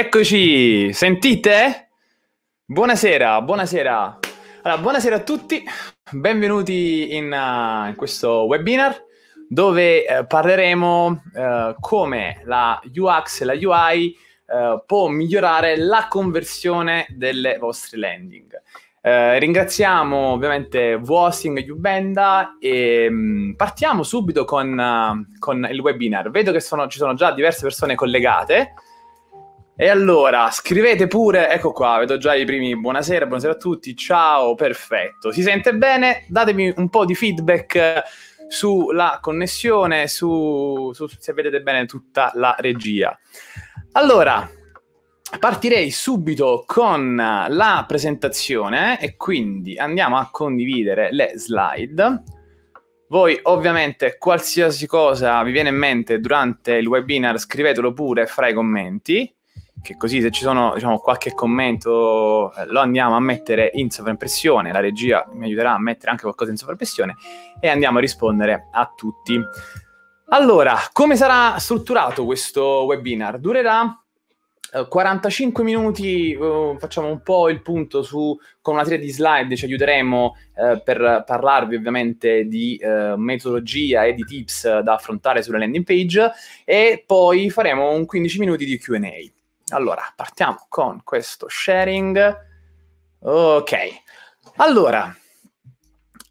Eccoci, sentite? Buonasera, buonasera. Allora, buonasera a tutti, benvenuti in, uh, in questo webinar dove uh, parleremo uh, come la UX e la UI può migliorare la conversione delle vostre landing. ringraziamo ovviamente Voicing e Ubenda e um, partiamo subito con, con, il webinar. Vedo che sono, ci sono già diverse persone collegate. E allora, scrivete pure, ecco qua, vedo già i primi, buonasera, buonasera a tutti, ciao, perfetto, si sente bene? Datemi un po' di feedback sulla connessione, su, su se vedete bene tutta la regia. Allora, partirei subito con la presentazione e quindi andiamo a condividere le slide. Voi ovviamente qualsiasi cosa vi viene in mente durante il webinar scrivetelo pure fra i commenti che così se ci sono diciamo, qualche commento eh, lo andiamo a mettere in sovraimpressione, la regia mi aiuterà a mettere anche qualcosa in sovraimpressione e andiamo a rispondere a tutti. Allora, come sarà strutturato questo webinar? Durerà 45 eh, minuti, uh, facciamo un po' il punto su, con una serie di slide ci aiuteremo uh, per parlarvi ovviamente di uh, metodologia e di tips da affrontare sulla landing page e poi faremo un 15 minuti di Q&A. Allora, partiamo con questo sharing. Ok. Allora,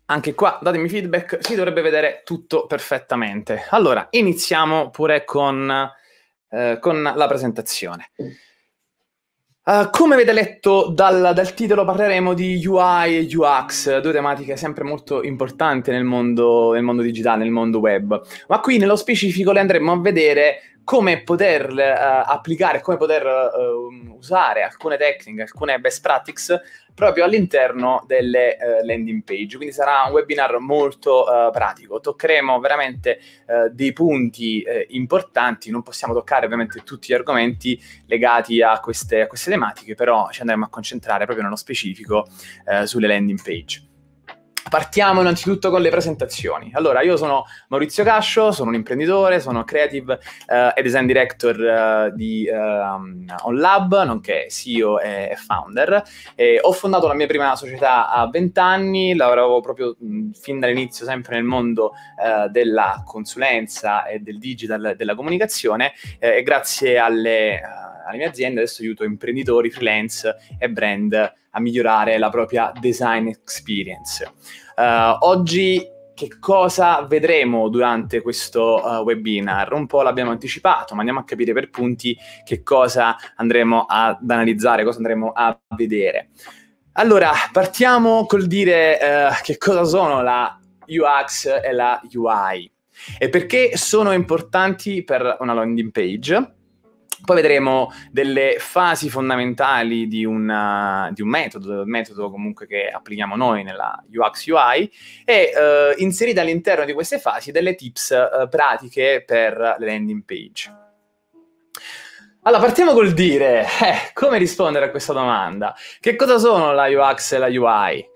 anche qua datemi feedback, si dovrebbe vedere tutto perfettamente. Allora, iniziamo pure con, eh, con la presentazione. Uh, come avete letto dal, dal, titolo parleremo di UI e UX, due tematiche sempre molto importanti nel mondo, nel mondo digitale, nel mondo web, ma qui nello specifico le andremo a vedere come poter uh, applicare, come poter uh, usare alcune tecniche, alcune best practices proprio all'interno delle uh, landing page. Quindi sarà un webinar molto pratico. Toccheremo veramente dei punti importanti, non possiamo toccare ovviamente tutti gli argomenti legati a queste, a queste, tematiche, però ci andremo a concentrare proprio nello specifico sulle landing page. Partiamo innanzitutto con le presentazioni. Allora, io sono Maurizio Cascio, sono un imprenditore, sono creative eh, e design director eh, di eh, OnLab, nonché CEO e founder. E ho fondato la mia prima società a 20 anni, lavoravo proprio mh, fin dall'inizio sempre nel mondo eh, della consulenza e del digital, della comunicazione eh, e grazie alle eh, alla mia azienda, adesso aiuto imprenditori, freelance e brand a migliorare la propria design experience. Uh, oggi che cosa vedremo durante questo uh, webinar? Un po' l'abbiamo anticipato, ma andiamo a capire per punti che cosa andremo ad analizzare, cosa andremo a vedere. Allora, partiamo col dire uh, che cosa sono la UX e la UI e perché sono importanti per una landing page poi vedremo delle fasi fondamentali di, una, eh, di un metodo, metodo comunque che applichiamo noi nella UX UI e eh, inserite all'interno di queste fasi delle tips eh, pratiche per le landing page. Allora, partiamo col dire, eh, come rispondere a questa domanda? Che cosa sono la UX e la UI?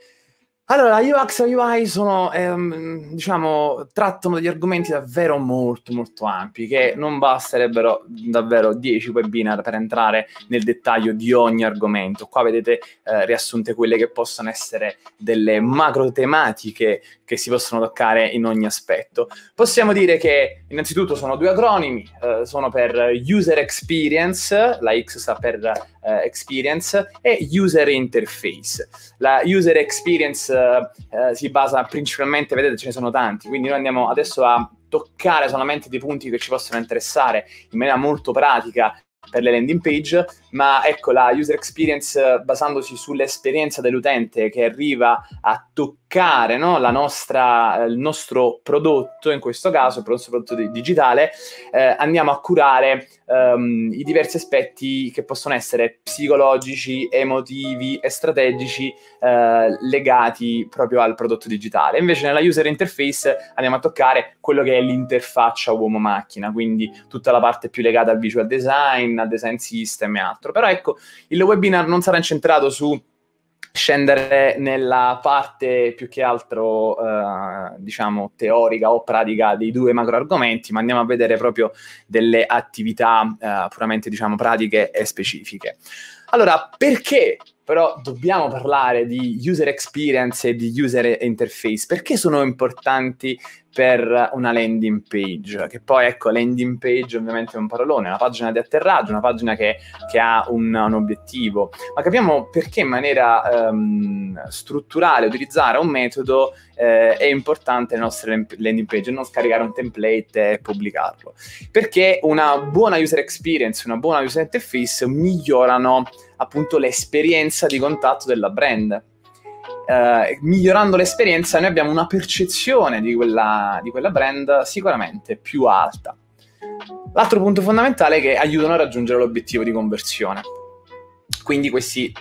Allora, UX e UI sono, ehm, diciamo, trattano degli argomenti davvero molto, molto ampi, che non basterebbero davvero 10 webinar per entrare nel dettaglio di ogni argomento. Qua vedete eh, riassunte quelle che possono essere delle macro tematiche che si possono toccare in ogni aspetto. Possiamo dire che innanzitutto sono due acronimi, eh, sono per User Experience, la X sta per eh, experience e user interface. La user experience eh, eh, si basa principalmente, vedete ce ne sono tanti, quindi noi andiamo adesso a toccare solamente dei punti che ci possono interessare in maniera molto pratica per le landing page ma ecco la user experience eh, basandosi sull'esperienza dell'utente che arriva a toccare no? nostra, eh, il nostro prodotto, in questo caso il nostro prodotto digitale, eh, andiamo a curare um, i diversi aspetti che possono essere psicologici, emotivi e strategici eh, legati proprio al prodotto digitale. Invece nella user interface andiamo a toccare quello che è l'interfaccia uomo-macchina, quindi tutta la parte più legata al visual design, al design system e altro altro. Però ecco, il webinar non sarà incentrato su scendere nella parte più che altro eh, diciamo teorica o pratica dei due macro argomenti ma andiamo a vedere proprio delle attività eh, puramente diciamo pratiche e specifiche allora perché però dobbiamo parlare di user experience e di user interface perché sono importanti per una landing page, che poi ecco, landing page ovviamente è un parolone, una pagina di atterraggio, una pagina che, che ha un, un, obiettivo, ma capiamo perché in maniera um, strutturale utilizzare un metodo eh, è importante le nostre landing page, e non scaricare un template e pubblicarlo, perché una buona user experience, una buona user interface migliorano appunto l'esperienza di contatto della brand. Eh, migliorando l'esperienza noi abbiamo una percezione di quella, di quella brand sicuramente più alta. L'altro punto fondamentale è che aiutano a raggiungere l'obiettivo di conversione. Quindi questi,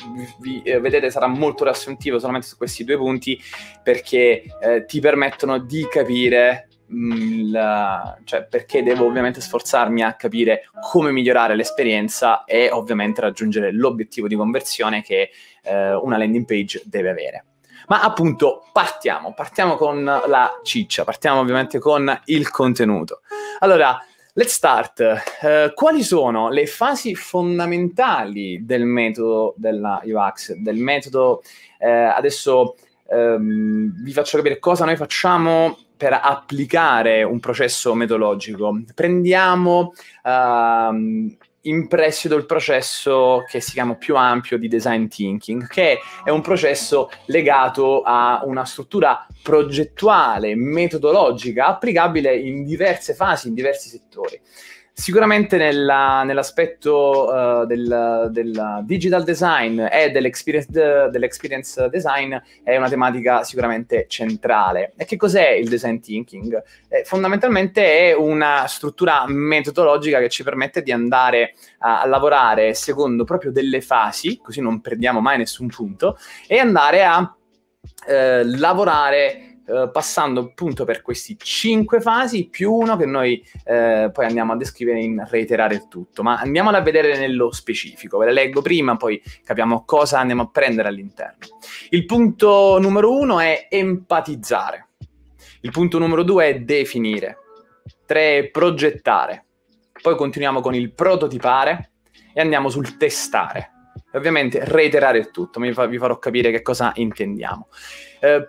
vi, eh, vedete, sarà molto riassuntivo solamente su questi due punti perché eh, ti permettono di capire mh, cioè perché devo ovviamente sforzarmi a capire come migliorare l'esperienza e ovviamente raggiungere l'obiettivo di conversione che eh, una landing page deve avere. Ma appunto partiamo, partiamo con la ciccia, partiamo ovviamente con il contenuto. Allora, Let's start. Uh, quali sono le fasi fondamentali del metodo della UX? Del metodo, eh, adesso um, vi faccio capire cosa noi facciamo per applicare un processo metodologico. Prendiamo uh, in prestito il processo che si chiama più ampio di design thinking, che è un processo legato a una struttura progettuale, metodologica, applicabile in diverse fasi, in diversi settori. Sicuramente nella, nell'aspetto uh, del, del, digital design e dell'experience, dell'experience, design è una tematica sicuramente centrale. E che cos'è il design thinking? Eh, fondamentalmente è una struttura metodologica che ci permette di andare a, a, lavorare secondo proprio delle fasi, così non perdiamo mai nessun punto, e andare a eh, lavorare eh, passando appunto per queste cinque fasi più uno che noi eh, poi andiamo a descrivere in reiterare il tutto, ma andiamola a vedere nello specifico, ve la leggo prima, poi capiamo cosa andiamo a prendere all'interno. Il punto numero uno è empatizzare, il punto numero due è definire, 3 è progettare, poi continuiamo con il prototipare e andiamo sul testare. E ovviamente reiterare il tutto, fa, vi farò capire che cosa intendiamo. Eh,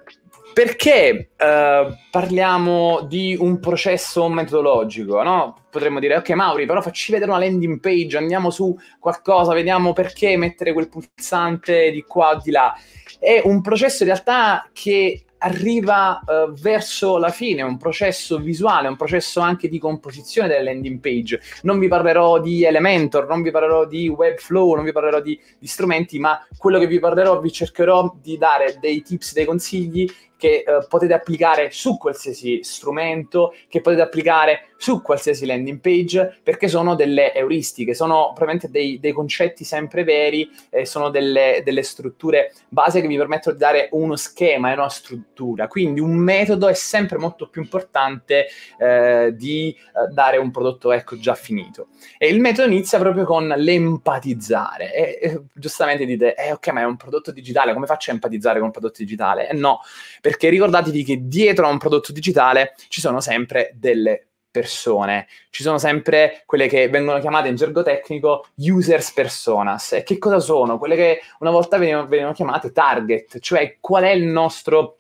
perché uh, parliamo di un processo metodologico, no? Potremmo dire, ok Mauri, però facci vedere una landing page, andiamo su qualcosa, vediamo perché mettere quel pulsante di qua o di là. È un processo in realtà che arriva uh, verso la fine, è un processo visuale, un processo anche di composizione delle landing page. Non vi parlerò di Elementor, non vi parlerò di Webflow, non vi parlerò di, di strumenti, ma quello che vi parlerò vi cercherò di dare dei tips, dei consigli che eh, potete applicare su qualsiasi strumento, che potete applicare su qualsiasi landing page, perché sono delle euristiche, sono probabilmente dei, dei concetti sempre veri, eh, sono delle, delle, strutture base che vi permettono di dare uno schema e una struttura. Quindi un metodo è sempre molto più importante eh, di eh, dare un prodotto ecco, già finito. E il metodo inizia proprio con l'empatizzare. E, e giustamente dite, eh, ok, ma è un prodotto digitale, come faccio a empatizzare con un prodotto digitale? Eh no, perché perché ricordatevi che dietro a un prodotto digitale ci sono sempre delle persone, ci sono sempre quelle che vengono chiamate in gergo tecnico users personas. E che cosa sono? Quelle che una volta venivano, venivano chiamate target, cioè qual è il nostro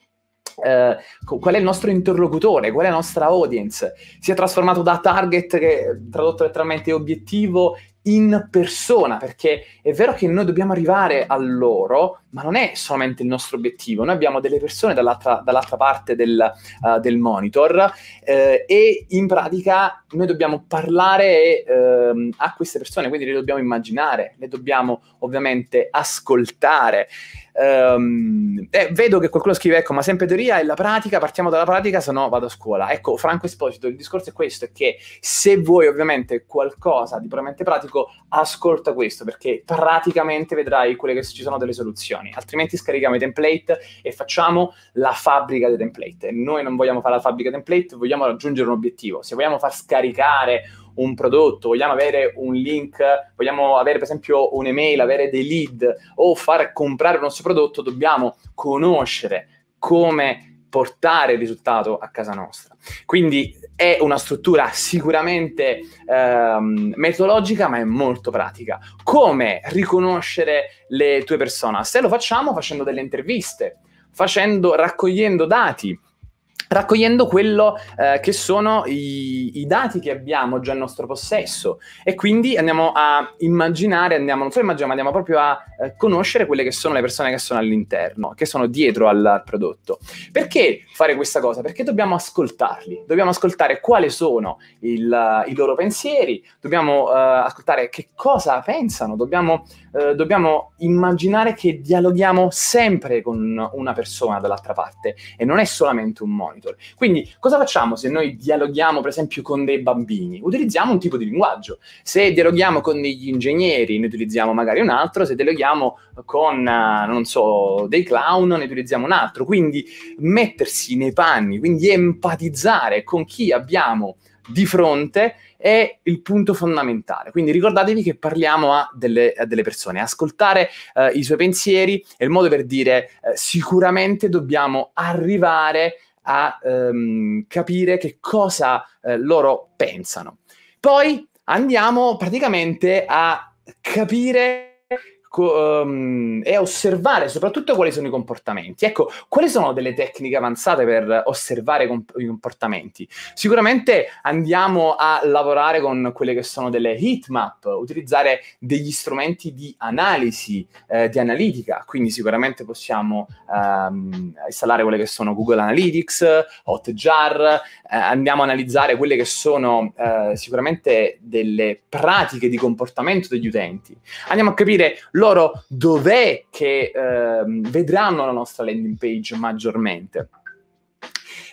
eh, qual è il nostro interlocutore, qual è la nostra audience. Si è trasformato da target, che tradotto letteralmente obiettivo, in persona, perché è vero che noi dobbiamo arrivare a loro, ma non è solamente il nostro obiettivo, noi abbiamo delle persone dall'altra, dall'altra parte del, uh, del monitor eh, e in pratica noi dobbiamo parlare eh, a queste persone, quindi le dobbiamo immaginare, le dobbiamo ovviamente ascoltare. Um, eh, vedo che qualcuno scrive, ecco, ma sempre teoria e la pratica, partiamo dalla pratica, se no vado a scuola. Ecco, Franco Esposito, il discorso è questo, è che se vuoi ovviamente qualcosa di puramente pratico, chirurgo, ascolta questo perché praticamente vedrai quelle che ci sono delle soluzioni, altrimenti scarichiamo i template e facciamo la fabbrica dei template. noi non vogliamo fare la fabbrica template, vogliamo raggiungere un obiettivo. Se vogliamo far scaricare un prodotto, vogliamo avere un link, vogliamo avere per esempio un'email, avere dei lead o far comprare il nostro prodotto, dobbiamo conoscere come portare il risultato a casa nostra. Quindi è una struttura sicuramente ehm, metodologica, ma è molto pratica. Come riconoscere le tue persone? Se lo facciamo facendo delle interviste, facendo, raccogliendo dati, raccogliendo quello eh, che sono i, i, dati che abbiamo già in nostro possesso e quindi andiamo a immaginare, andiamo, non solo immaginare, ma andiamo proprio a eh, conoscere quelle che sono le persone che sono all'interno, che sono dietro al prodotto. Perché fare questa cosa? Perché dobbiamo ascoltarli, dobbiamo ascoltare quali sono il, i loro pensieri, dobbiamo eh, ascoltare che cosa pensano, dobbiamo, eh, dobbiamo immaginare che dialoghiamo sempre con una persona dall'altra parte e non è solamente un monitor mentor. Quindi cosa facciamo se noi dialoghiamo per esempio con dei bambini? Utilizziamo un tipo di linguaggio. Se dialoghiamo con degli ingegneri ne utilizziamo magari un altro, se dialoghiamo con, eh, non so, dei clown ne utilizziamo un altro. Quindi mettersi nei panni, quindi empatizzare con chi abbiamo di fronte è il punto fondamentale. Quindi ricordatevi che parliamo a delle, a delle persone, ascoltare eh, i suoi pensieri è il modo per dire eh, sicuramente dobbiamo arrivare a ehm, capire che cosa eh, loro pensano. Poi andiamo praticamente a capire co- um, ehm, è osservare soprattutto quali sono i comportamenti. Ecco, quali sono delle tecniche avanzate per osservare comp- i comportamenti? Sicuramente andiamo a lavorare con quelle che sono delle heat map, utilizzare degli strumenti di analisi, eh, di analitica, quindi sicuramente possiamo ehm, installare quelle che sono Google Analytics, Hotjar, eh, andiamo a analizzare quelle che sono eh, sicuramente delle pratiche di comportamento degli utenti. Andiamo a capire loro dov'è che eh, vedranno la nostra landing page maggiormente.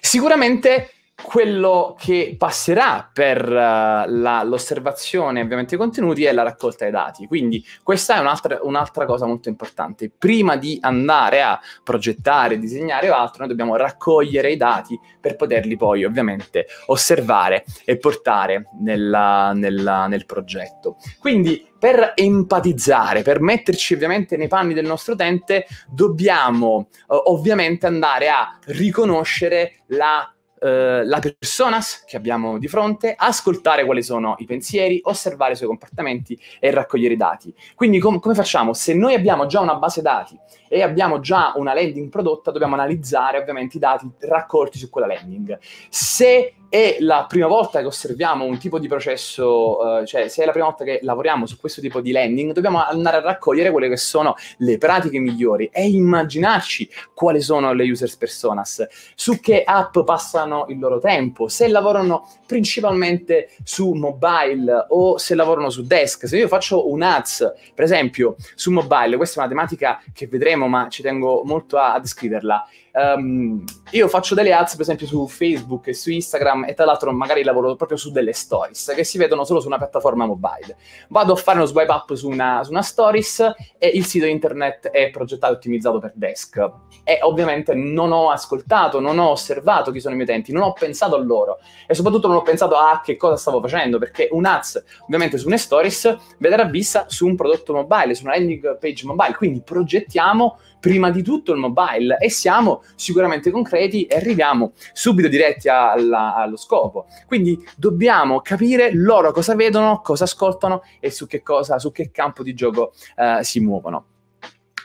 Sicuramente quello che passerà per uh, la, l'osservazione ovviamente dei contenuti è la raccolta dei dati. Quindi questa è un'altra, un'altra, cosa molto importante. Prima di andare a progettare, disegnare o altro, noi dobbiamo raccogliere i dati per poterli poi ovviamente osservare e portare nella, nella, nel progetto. Quindi per empatizzare, per metterci ovviamente nei panni del nostro utente, dobbiamo uh, ovviamente andare a riconoscere la eh, la persona che abbiamo di fronte, ascoltare quali sono i pensieri, osservare i suoi comportamenti e raccogliere i dati. Quindi com- come facciamo? Se noi abbiamo già una base dati e abbiamo già una landing prodotta, dobbiamo analizzare ovviamente i dati raccolti su quella landing. Se è la prima volta che osserviamo un tipo di processo, eh, cioè se è la prima volta che lavoriamo su questo tipo di landing, dobbiamo andare a raccogliere quelle che sono le pratiche migliori e immaginarci quali sono le users personas, su che app passano il loro tempo, se lavorano principalmente su mobile o se lavorano su desk. Se io faccio un ads, per esempio, su mobile, questa è una tematica che vedremo, ma ci tengo molto a, a descriverla. Um, io faccio delle ads, per esempio, su Facebook e su Instagram, e tra l'altro magari lavoro proprio su delle stories che si vedono solo su una piattaforma mobile. Vado a fare uno swipe up su una, su una stories e il sito internet è progettato e ottimizzato per desk. E ovviamente non ho ascoltato, non ho osservato chi sono i miei utenti, non ho pensato a loro e soprattutto non ho pensato a che cosa stavo facendo, perché un'ads, ovviamente su una stories, vedrà vista su un prodotto mobile, su una landing page mobile. Quindi progettiamo prima di tutto il mobile e siamo sicuramente concreti e arriviamo subito diretti alla, allo scopo. Quindi dobbiamo capire loro cosa vedono, cosa ascoltano e su che, cosa, su che campo di gioco eh, si muovono.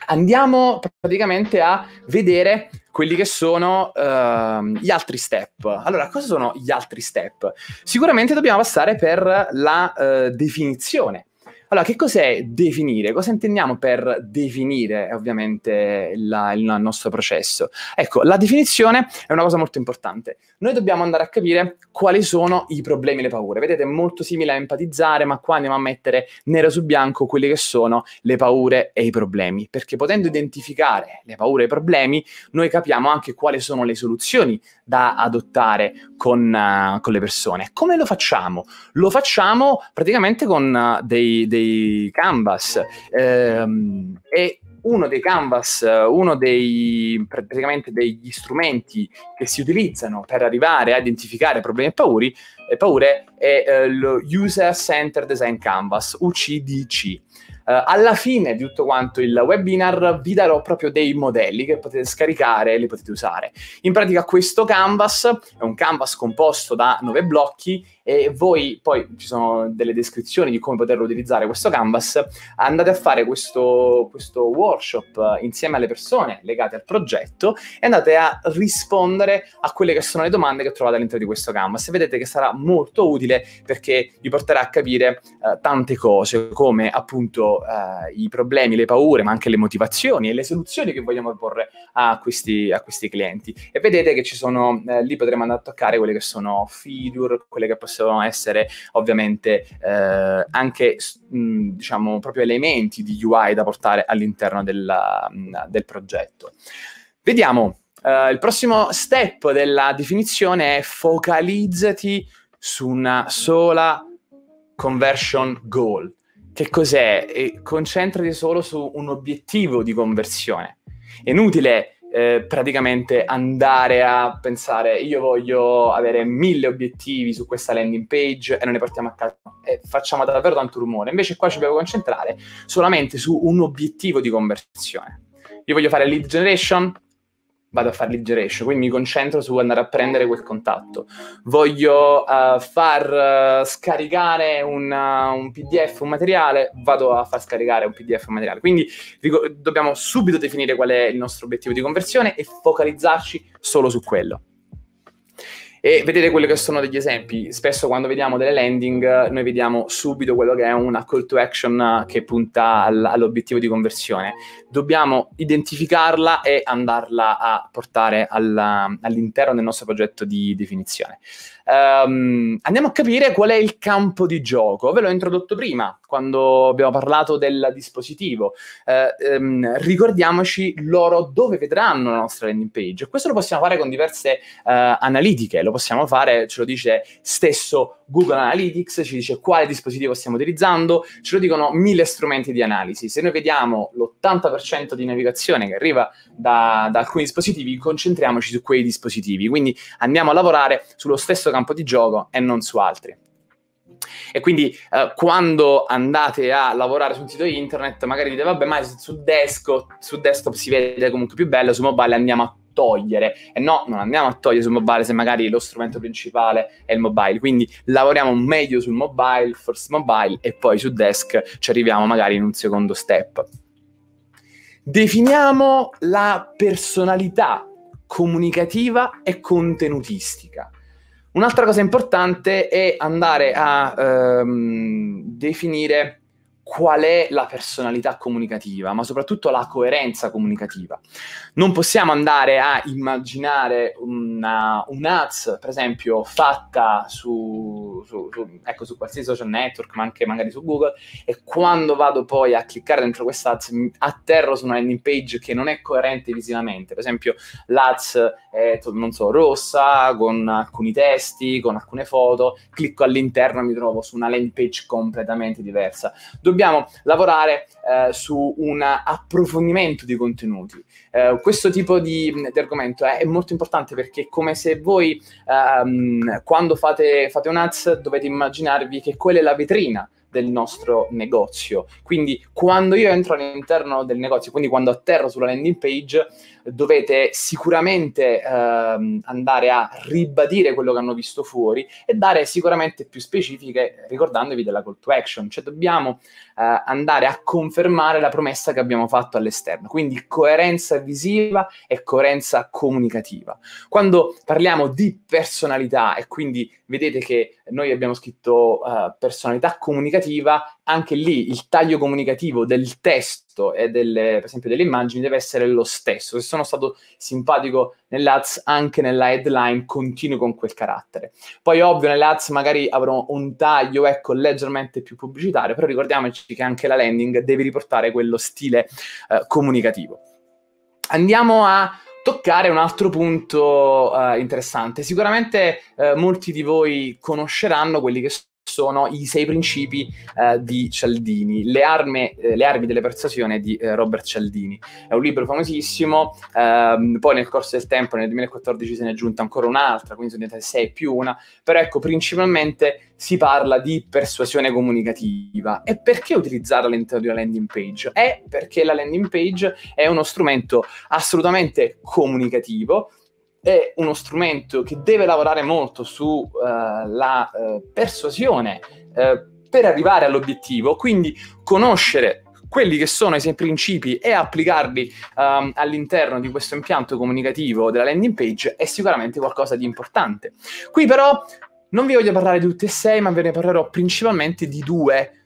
Andiamo praticamente a vedere quelli che sono uh, gli altri step. Allora, cosa sono gli altri step? Sicuramente dobbiamo passare per la uh, definizione allora, che cos'è definire? Cosa intendiamo per definire ovviamente la, il nostro processo? Ecco, la definizione è una cosa molto importante. Noi dobbiamo andare a capire quali sono i problemi e le paure. Vedete, è molto simile a empatizzare, ma qua andiamo a mettere nero su bianco quelle che sono le paure e i problemi, perché potendo identificare le paure e i problemi, noi capiamo anche quali sono le soluzioni da adottare con, uh, con le persone. Come lo facciamo? Lo facciamo praticamente con uh, dei dei canvas ehm, e uno dei canvas, uno dei, praticamente degli strumenti che si utilizzano per arrivare a identificare problemi e pauri, paure è eh, lo User Centered Design Canvas, UCDC. Uh, alla fine di tutto quanto il webinar vi darò proprio dei modelli che potete scaricare e li potete usare. In pratica questo canvas è un canvas composto da nove blocchi e voi poi ci sono delle descrizioni di come poterlo utilizzare questo canvas, andate a fare questo, questo workshop insieme alle persone legate al progetto e andate a rispondere a quelle che sono le domande che trovate all'interno di questo canvas vedete che sarà molto utile perché vi porterà a capire uh, tante cose come appunto eh, i problemi, le paure, ma anche le motivazioni e le soluzioni che vogliamo porre a questi, a questi clienti. E vedete che ci sono, eh, lì potremo andare a toccare quelle che sono feature, quelle che possono essere ovviamente eh, anche, mh, diciamo, proprio elementi di UI da portare all'interno della, del progetto. Vediamo, eh, il prossimo step della definizione è focalizzati su una sola conversion goal che cos'è? E concentrati solo su un obiettivo di conversione. È inutile eh, praticamente andare a pensare io voglio avere mille obiettivi su questa landing page e non ne partiamo a caso e facciamo davvero tanto rumore. Invece qua ci dobbiamo concentrare solamente su un obiettivo di conversione. Io voglio fare lead generation, vado a far liberation, quindi mi concentro su andare a prendere quel contatto. Voglio uh, far uh, scaricare una, un eh, PDF, un materiale, vado a far scaricare un PDF, un materiale. Quindi dico, dobbiamo subito definire qual è il nostro obiettivo di conversione e focalizzarci solo su quello. E vedete quelli che sono degli esempi. Spesso quando vediamo delle landing, noi vediamo subito quello che è una call to action che punta all'obiettivo di conversione dobbiamo identificarla e andarla a portare alla, all'interno del nostro progetto di definizione. Um, andiamo a capire qual è il campo di gioco. Ve l'ho introdotto prima, quando abbiamo parlato del dispositivo. Uh, um, ricordiamoci loro dove vedranno la nostra landing page. Questo lo possiamo fare con diverse uh, analitiche. Lo possiamo fare, ce lo dice stesso Google Analytics, ci dice quale dispositivo stiamo utilizzando, ce lo dicono mille strumenti di analisi. Se noi vediamo l'80% 100% di navigazione che arriva da, da, alcuni dispositivi, concentriamoci su quei dispositivi. Quindi andiamo a lavorare sullo stesso campo di gioco e non su altri. E quindi eh, quando andate a lavorare su un sito internet, magari dite, vabbè, ma su desktop, su desktop si vede comunque più bello, su mobile andiamo a togliere. E no, non andiamo a togliere su mobile se magari lo strumento principale è il mobile. Quindi lavoriamo meglio sul mobile, first mobile, e poi su desk ci arriviamo magari in un secondo step. Definiamo la personalità comunicativa e contenutistica. Un'altra cosa importante è andare a ehm, definire qual è la personalità comunicativa, ma soprattutto la coerenza comunicativa. Non possiamo andare a immaginare una, un'ads, per esempio, fatta su, su, su, ecco, su, qualsiasi social network, ma anche magari su Google, e quando vado poi a cliccare dentro quest'ads atterro su una landing page che non è coerente visivamente. Per esempio, l'ads è, non so, rossa, con alcuni testi, con alcune foto, clicco all'interno e mi trovo su una landing page completamente diversa. Dobbiamo dobbiamo lavorare eh, su un approfondimento di contenuti. Eh, questo tipo di, di argomento è, è, molto importante perché è come se voi ehm, quando fate, fate un ads dovete immaginarvi che quella è la vetrina del nostro negozio. Quindi quando io entro all'interno del negozio, quindi quando atterro sulla landing page, dovete sicuramente ehm, andare a ribadire quello che hanno visto fuori e dare sicuramente più specifiche ricordandovi della call to action, cioè dobbiamo eh, andare a confermare la promessa che abbiamo fatto all'esterno, quindi coerenza visiva e coerenza comunicativa. Quando parliamo di personalità e quindi vedete che noi abbiamo scritto eh, personalità comunicativa, comunicativa, anche lì il taglio comunicativo del testo e delle, per esempio delle immagini deve essere lo stesso. Se sono stato simpatico nell'ads, anche nella headline continuo con quel carattere. Poi ovvio nell'ads magari avrò un taglio, ecco, leggermente più pubblicitario, però ricordiamoci che anche la landing deve riportare quello stile eh, comunicativo. Andiamo a toccare un altro punto uh, interessante. Sicuramente uh, molti di voi conosceranno quelli che sono i sei principi eh, di Cialdini, le, armi, eh, le armi delle persuasioni di eh, Robert Cialdini. È un libro famosissimo, ehm, poi nel corso del tempo, nel 2014, se ne è aggiunta ancora un'altra, quindi sono diventate sei più una, però ecco, principalmente si parla di persuasione comunicativa. E perché utilizzarla all'interno di una landing page? È perché la landing page è uno strumento assolutamente comunicativo, è uno strumento che deve lavorare molto sulla eh, uh, eh, uh, persuasione uh, per arrivare all'obiettivo, quindi conoscere quelli che sono i principi e applicarli um, all'interno di questo impianto comunicativo della landing page è sicuramente qualcosa di importante. Qui però non vi voglio parlare di tutti e sei, ma ve ne parlerò principalmente di due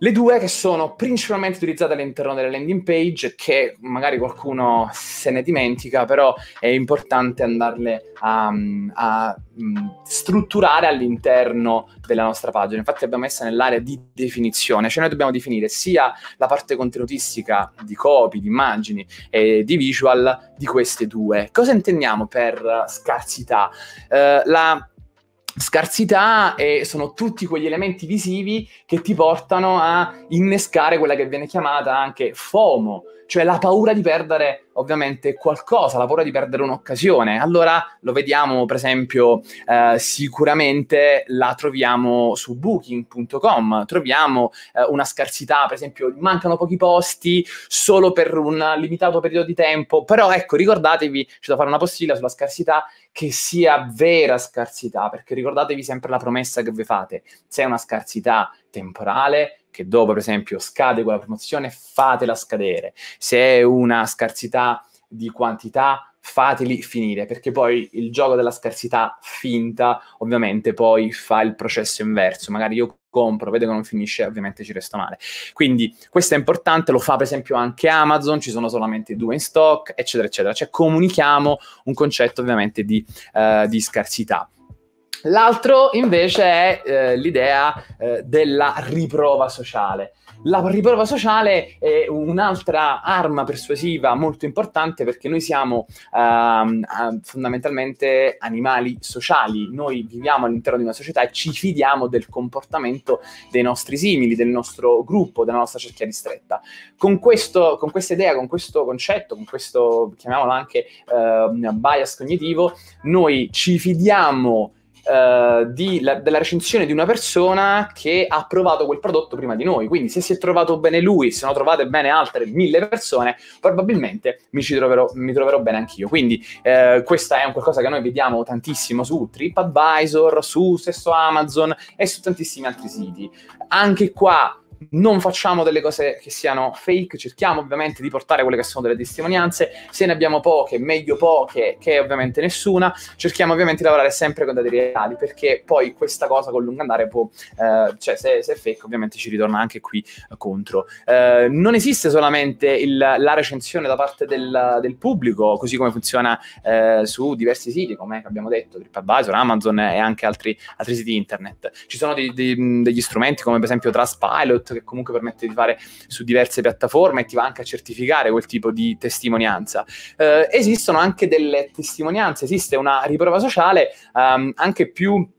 le due che sono principalmente utilizzate all'interno delle landing page, che magari qualcuno se ne dimentica, però è importante andarle a, a mm, strutturare all'interno della nostra pagina. Infatti abbiamo messa nell'area di definizione, cioè noi dobbiamo definire sia la parte contenutistica di copy, di immagini e di visual di queste due. Cosa intendiamo per scarsità? Eh, la scarsità e sono tutti quegli elementi visivi che ti portano a innescare quella che viene chiamata anche FOMO, cioè la paura di perdere ovviamente qualcosa, la paura di perdere un'occasione. Allora lo vediamo per esempio eh, sicuramente la troviamo su booking.com, troviamo eh, una scarsità, per esempio mancano pochi posti solo per un limitato periodo di tempo, però ecco ricordatevi, c'è da fare una postilla sulla scarsità che sia vera scarsità, perché ricordatevi sempre la promessa che vi fate, se è una scarsità temporale, che dopo, per esempio, scade quella promozione, fatela scadere. Se è una scarsità di quantità, fateli finire, perché poi il gioco della scarsità finta ovviamente poi fa il processo inverso. Magari io compro, vedo che non finisce, ovviamente ci resto male. Quindi questo è importante, lo fa per esempio anche Amazon, ci sono solamente due in stock, eccetera, eccetera. Cioè comunichiamo un concetto ovviamente di, uh, di scarsità. L'altro invece è eh, l'idea eh, della riprova sociale. La riprova sociale è un'altra arma persuasiva molto importante perché noi siamo ehm, fondamentalmente animali sociali, noi viviamo all'interno di una società e ci fidiamo del comportamento dei nostri simili, del nostro gruppo, della nostra cerchia ristretta. Con, questo, con questa idea, con questo concetto, con questo, chiamiamolo anche eh, bias cognitivo, noi ci fidiamo eh, di la, della recensione di una persona che ha provato quel prodotto prima di noi. Quindi se si è trovato bene lui, se ne no trovate bene altre mille persone, probabilmente mi ci troverò, mi troverò bene anch'io. Quindi uh, questa è un qualcosa che noi vediamo tantissimo su TripAdvisor, su stesso Amazon e su tantissimi altri siti. Anche qua non facciamo delle cose che siano fake, cerchiamo ovviamente di portare quelle che sono delle testimonianze, se ne abbiamo poche, meglio poche che ovviamente nessuna, cerchiamo ovviamente di lavorare sempre con dati reali, perché poi questa cosa con lungo andare può, eh, cioè se, se, è fake ovviamente ci ritorna anche qui eh, contro. Eh, non esiste solamente il, la recensione da parte del, del pubblico, così come funziona eh, su diversi siti, come abbiamo detto, TripAdvisor, Amazon e anche altri, altri siti internet. Ci sono dei, dei, degli strumenti come per esempio Trustpilot, account che comunque permette di fare su diverse piattaforme e ti va anche a certificare quel tipo di testimonianza. Eh, esistono anche delle testimonianze, esiste una riprova sociale ehm, anche più...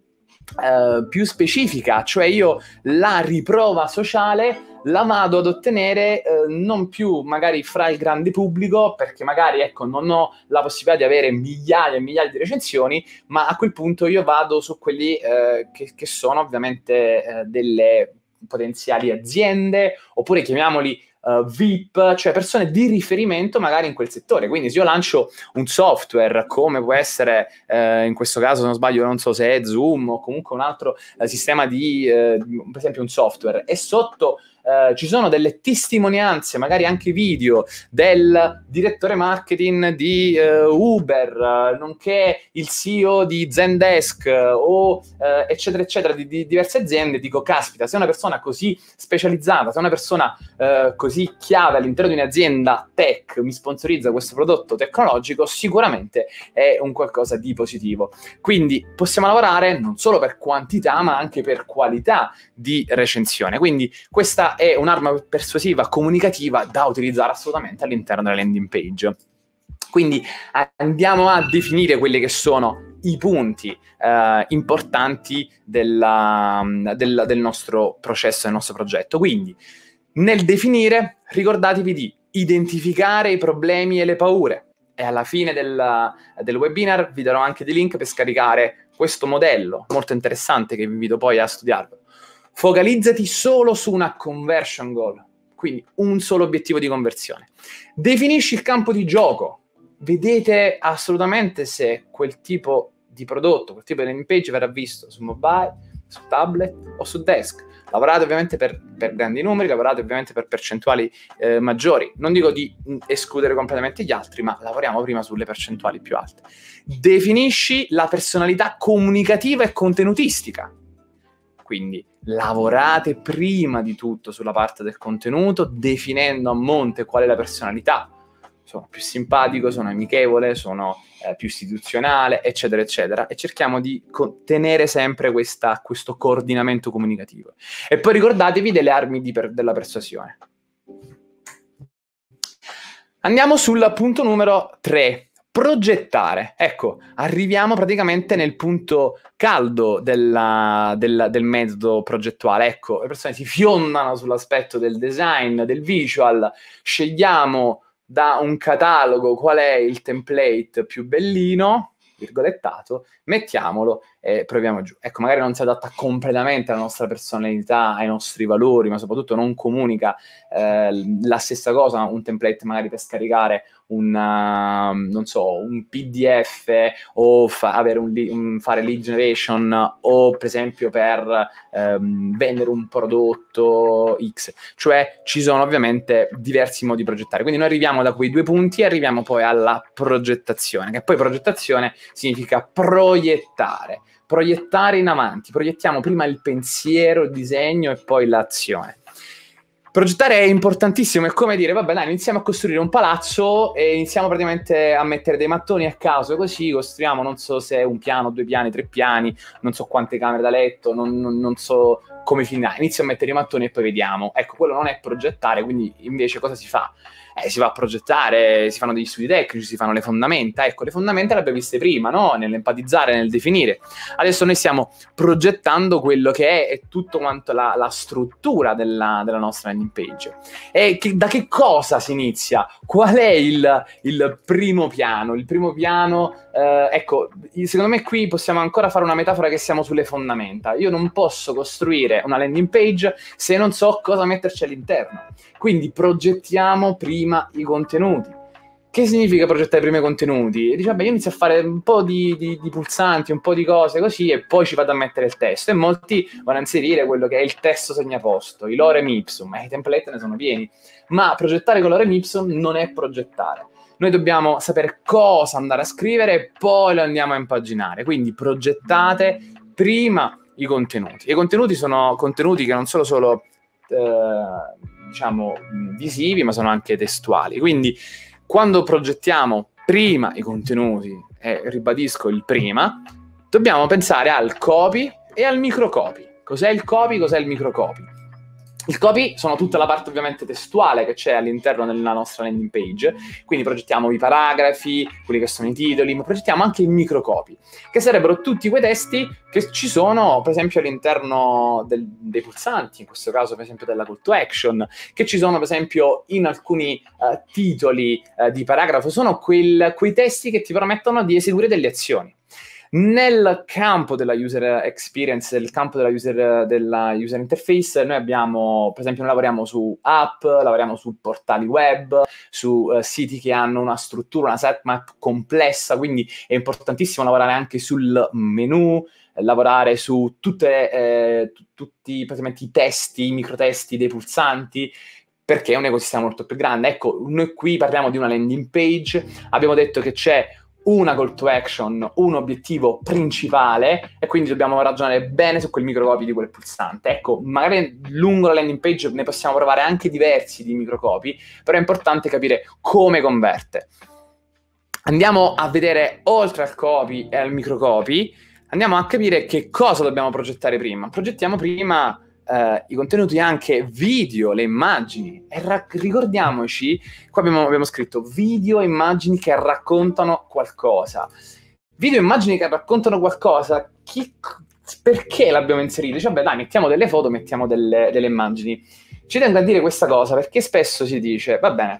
Eh, più specifica, cioè io la riprova sociale la vado ad ottenere eh, non più magari fra il grande pubblico, perché magari ecco, non ho la possibilità di avere migliaia e migliaia di recensioni, ma a quel punto io vado su quelli eh, che, che, sono ovviamente eh, delle potenziali aziende, oppure chiamiamoli uh, eh, VIP, cioè persone di riferimento magari in quel settore. Quindi se io lancio un software come può essere, eh, in questo caso se non sbaglio, non so se è Zoom o comunque un altro eh, sistema di, eh, per esempio un software, e sotto eh, ci sono delle testimonianze, magari anche video, del direttore marketing di eh, Uber, nonché il CEO di Zendesk eh, o eh, eccetera eccetera di, di, diverse aziende, dico caspita, se una persona così specializzata, se una persona eh, così chiave all'interno di un'azienda tech mi sponsorizza questo prodotto tecnologico, sicuramente è un qualcosa di positivo. Quindi possiamo lavorare non solo per quantità, ma anche per qualità di recensione. Quindi questa è un'arma persuasiva comunicativa da utilizzare assolutamente all'interno della landing page. Quindi andiamo a definire quelli che sono i punti eh, importanti della, del, del nostro processo, del nostro progetto. Quindi nel definire ricordatevi di identificare i problemi e le paure. E alla fine del, del, webinar vi darò anche dei link per scaricare questo modello molto interessante che vi invito poi a studiarlo focalizzati solo su una conversion goal, quindi un solo obiettivo di conversione. Definisci il campo di gioco, vedete assolutamente se quel tipo di prodotto, quel tipo di landing page verrà visto su mobile, su tablet o su desk. Lavorate ovviamente per, per grandi numeri, lavorate ovviamente per percentuali eh, maggiori. Non dico di mm, escludere completamente gli altri, ma lavoriamo prima sulle percentuali più alte. Definisci la personalità comunicativa e contenutistica quindi lavorate prima di tutto sulla parte del contenuto, definendo a monte qual è la personalità. Sono più simpatico, sono amichevole, sono eh, più istituzionale, eccetera, eccetera. E cerchiamo di co- tenere sempre questa, questo coordinamento comunicativo. E poi ricordatevi delle armi per- della persuasione. Andiamo sul punto numero 3, progettare. Ecco, arriviamo praticamente nel punto caldo della, della, del metodo progettuale. Ecco, le persone si fiondano sull'aspetto del design, del visual, scegliamo da un catalogo qual è il template più bellino, virgolettato, mettiamolo e proviamo giù. Ecco, magari non si adatta completamente alla nostra personalità, ai nostri valori, ma soprattutto non comunica eh, la stessa cosa, un template magari per scaricare una, non so, un PDF o fa- un li- un fare lead generation o per esempio per ehm, vendere un prodotto X. Cioè ci sono ovviamente diversi modi di progettare. Quindi noi arriviamo da quei due punti e arriviamo poi alla progettazione, che poi progettazione significa proiettare proiettare in avanti, proiettiamo prima il pensiero, il disegno e poi l'azione. Progettare è importantissimo, è come dire, vabbè dai, iniziamo a costruire un palazzo e iniziamo praticamente a mettere dei mattoni a caso, così costruiamo, non so se è un piano, due piani, tre piani, non so quante camere da letto, non, non, non so come finirà, inizio a mettere i mattoni e poi vediamo. Ecco, quello non è progettare, quindi invece cosa si fa? eh, si va a progettare, si fanno degli studi tecnici, si fanno le fondamenta. Ecco, le fondamenta le abbiamo viste prima, no? Nell'empatizzare, nel definire. Adesso noi stiamo progettando quello che è, è tutto quanto la, la struttura della, della, nostra landing page. E che, da che cosa si inizia? Qual è il, il primo piano? Il primo piano, eh, ecco, secondo me qui possiamo ancora fare una metafora che siamo sulle fondamenta. Io non posso costruire una landing page se non so cosa metterci all'interno. Quindi progettiamo prima prima i contenuti. Che significa progettare prima i contenuti? E dice, vabbè, io inizio a fare un po' di, di, di, pulsanti, un po' di cose così e poi ci vado a mettere il testo. E molti vanno a inserire quello che è il testo segnaposto, i lorem ipsum, e eh, i template ne sono pieni. Ma progettare con lorem ipsum non è progettare noi dobbiamo sapere cosa andare a scrivere e poi lo andiamo a impaginare. Quindi progettate prima i contenuti. I contenuti sono contenuti che non sono solo eh, diciamo, visivi, ma sono anche testuali. Quindi quando progettiamo prima i contenuti, e eh, ribadisco il prima, dobbiamo pensare al copy e al microcopy. Cos'è il copy, cos'è il microcopy? Il copy sono tutta la parte ovviamente testuale che c'è all'interno della nostra landing page, quindi progettiamo i paragrafi, quelli che sono i titoli, ma progettiamo anche i microcopy, che sarebbero tutti quei testi che ci sono, per esempio, all'interno del, dei pulsanti, in questo caso per esempio della call to action, che ci sono per esempio in alcuni uh, titoli uh, di paragrafo, sono quel, quei testi che ti permettono di eseguire delle azioni. Nel campo della user experience, nel campo della user, della user interface, noi abbiamo, per esempio, noi lavoriamo su app, lavoriamo su portali web, su uh, siti che hanno una struttura, una sitemap complessa, quindi è importantissimo lavorare anche sul menu, lavorare su tutte, eh, t- tutti i testi, i microtesti dei pulsanti, perché è un ecosistema molto più grande. Ecco, noi qui parliamo di una landing page, abbiamo detto che c'è una call to action, un obiettivo principale e quindi dobbiamo ragionare bene su quel microcopy di quel pulsante. Ecco, magari lungo la landing page ne possiamo provare anche diversi di microcopy, però è importante capire come converte. Andiamo a vedere oltre al copy e al microcopy, andiamo a capire che cosa dobbiamo progettare prima. Progettiamo prima eh, i contenuti anche video, le immagini. E ra- ricordiamoci, qua abbiamo, abbiamo scritto video e immagini che raccontano qualcosa. Video e immagini che raccontano qualcosa, chi, perché l'abbiamo inserito? Cioè, beh, dai, mettiamo delle foto, mettiamo delle, delle immagini. Ci tengo a dire questa cosa perché spesso si dice, va bene,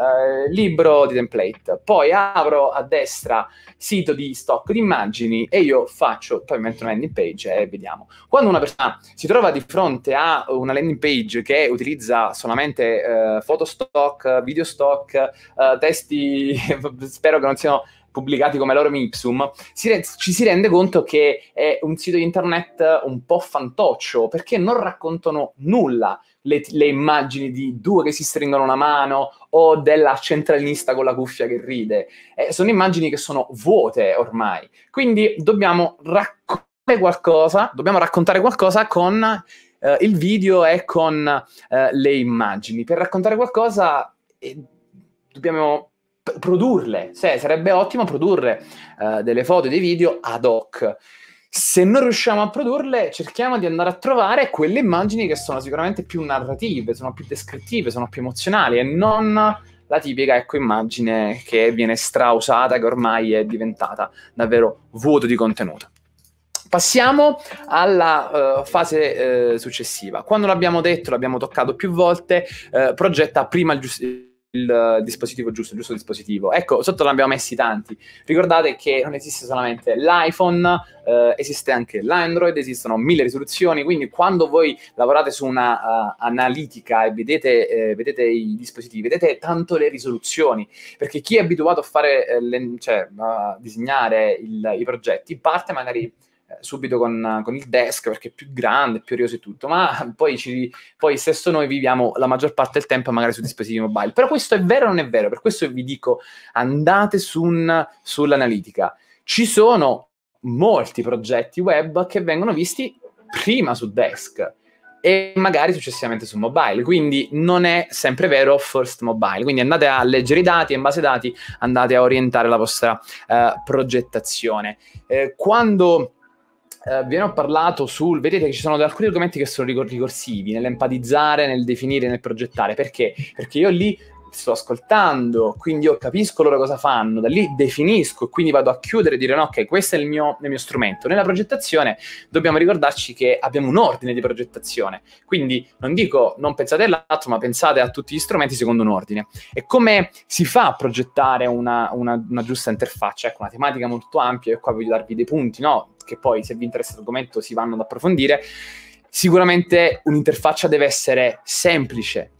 eh, libro di template, poi apro a destra sito di stock di immagini e io faccio, poi metto una landing page e vediamo. Quando una persona si trova di fronte a una landing page che utilizza solamente eh, foto stock, video stock, eh, testi, spero che non siano pubblicati come loro ipsum, si re- ci si rende conto che è un sito internet un po' fantoccio perché non raccontano nulla le, le immagini di due che si stringono una mano o della centralinista con la cuffia che ride. Eh, sono immagini che sono vuote ormai. Quindi dobbiamo raccontare qualcosa, dobbiamo raccontare qualcosa con eh, il video e con eh, le immagini. Per raccontare qualcosa eh, dobbiamo produrle, sì, sarebbe ottimo produrre eh, delle foto e dei video ad hoc se non riusciamo a produrle, cerchiamo di andare a trovare quelle immagini che sono sicuramente più narrative, sono più descrittive, sono più emozionali e non la tipica ecco, immagine che viene strausata, che ormai è diventata davvero vuoto di contenuto. Passiamo alla uh, fase uh, successiva. Quando l'abbiamo detto, l'abbiamo toccato più volte, uh, progetta prima il giusto il eh, dispositivo giusto, il giusto dispositivo. Ecco, sotto l'abbiamo messi tanti. Ricordate che non esiste solamente l'iPhone, eh, esiste anche l'Android, esistono mille risoluzioni, quindi quando voi lavorate su una uh, analitica e vedete, eh, vedete, i dispositivi, vedete tanto le risoluzioni, perché chi è abituato a fare, eh, le, cioè a disegnare il, i progetti, parte magari eh, subito con, con, il desk perché è più grande, più curioso e tutto, ma poi, ci, poi, stesso noi viviamo la maggior parte del tempo magari su dispositivi mobile. Però questo è vero o non è vero? Per questo vi dico andate su un, sull'analitica. Ci sono molti progetti web che vengono visti prima su desk e magari successivamente su mobile, quindi non è sempre vero first mobile, quindi andate a leggere i dati e in base ai dati andate a orientare la vostra eh, progettazione. Eh, quando eh, vi ho parlato sul... Vedete che ci sono alcuni argomenti che sono ricorsivi, nell'empatizzare, nel definire, nel progettare. Perché? Perché io lì sto ascoltando, quindi io capisco loro cosa fanno, da lì definisco e quindi vado a chiudere e dire no, ok, questo è il mio, il mio, strumento. Nella progettazione dobbiamo ricordarci che abbiamo un ordine di progettazione, quindi non dico non pensate all'altro, ma pensate a tutti gli strumenti secondo un ordine. E come si fa a progettare una, una, una giusta interfaccia? Ecco, una tematica molto ampia e qua voglio darvi dei punti, no? Che poi se vi interessa l'argomento si vanno ad approfondire. Sicuramente un'interfaccia deve essere semplice,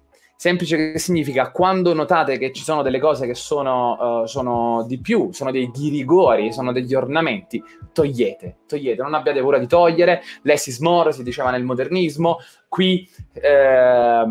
Semplice che significa quando notate che ci sono delle cose che sono, uh, sono di più, sono dei dirigori, sono degli ornamenti, togliete, togliete, non abbiate paura di togliere. Less is more, si diceva nel modernismo, qui eh,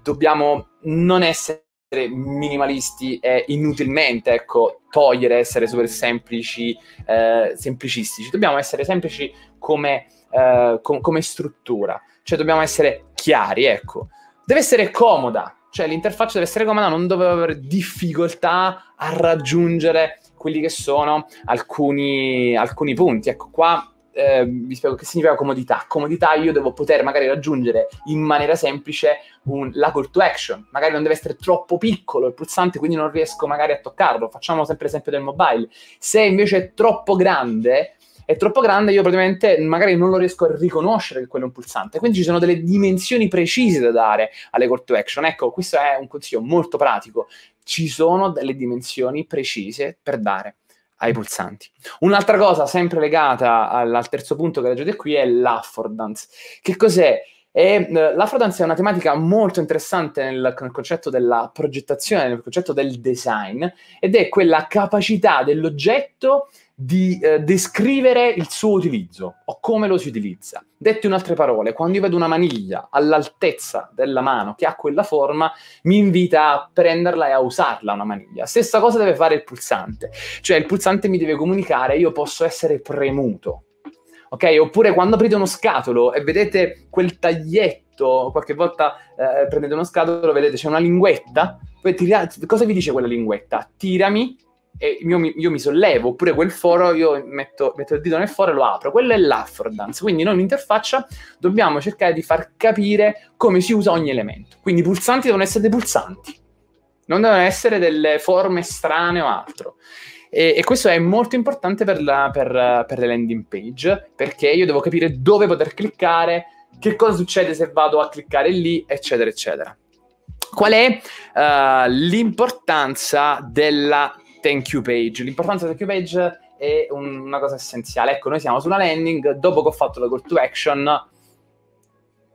dobbiamo non essere minimalisti e inutilmente ecco, togliere, essere super semplici, eh, semplicistici. Dobbiamo essere semplici come, eh, com- come struttura, cioè dobbiamo essere chiari, ecco. Deve essere comoda, cioè l'interfaccia deve essere comoda, non doveva avere difficoltà a raggiungere quelli che sono alcuni, alcuni punti. Ecco qua eh, vi spiego che significa comodità. Comodità io devo poter magari raggiungere in maniera semplice un, la call to action. Magari non deve essere troppo piccolo il pulsante, quindi non riesco magari a toccarlo. Facciamo sempre esempio del mobile. Se invece è troppo grande, è troppo grande, io praticamente magari non lo riesco a riconoscere che quello è un pulsante. Quindi ci sono delle dimensioni precise da dare alle call to action. Ecco, questo è un consiglio molto pratico. Ci sono delle dimensioni precise per dare ai pulsanti. Un'altra cosa sempre legata al, al terzo punto che raggiunto qui è l'affordance. Che cos'è? E eh, l'affordance è una tematica molto interessante nel, nel, concetto della progettazione, nel concetto del design, ed è quella capacità dell'oggetto di eh, descrivere il suo utilizzo o come lo si utilizza. Detto in altre parole, quando io vedo una maniglia all'altezza della mano che ha quella forma, mi invita a prenderla e a usarla una maniglia. Stessa cosa deve fare il pulsante, cioè il pulsante mi deve comunicare, io posso essere premuto. Ok? Oppure quando aprite uno scatolo e vedete quel taglietto qualche volta eh, prendete uno scatolo, vedete c'è una linguetta, poi tira- cosa vi dice quella linguetta? Tirami e io mi, io mi, sollevo, oppure quel foro, io metto, metto il dito nel foro e lo apro. Quello è l'Afro Quindi noi in interfaccia dobbiamo cercare di far capire come si usa ogni elemento. Quindi i pulsanti devono essere dei pulsanti, non devono essere delle forme strane o altro. E, e questo è molto importante per, la, per, per le landing page, perché io devo capire dove poter cliccare, che cosa succede se vado a cliccare lì, eccetera, eccetera. Qual è uh, l'importanza della thank you page. L'importanza del thank you page è un, una cosa essenziale. Ecco, noi siamo su una landing, dopo che ho fatto la call to action,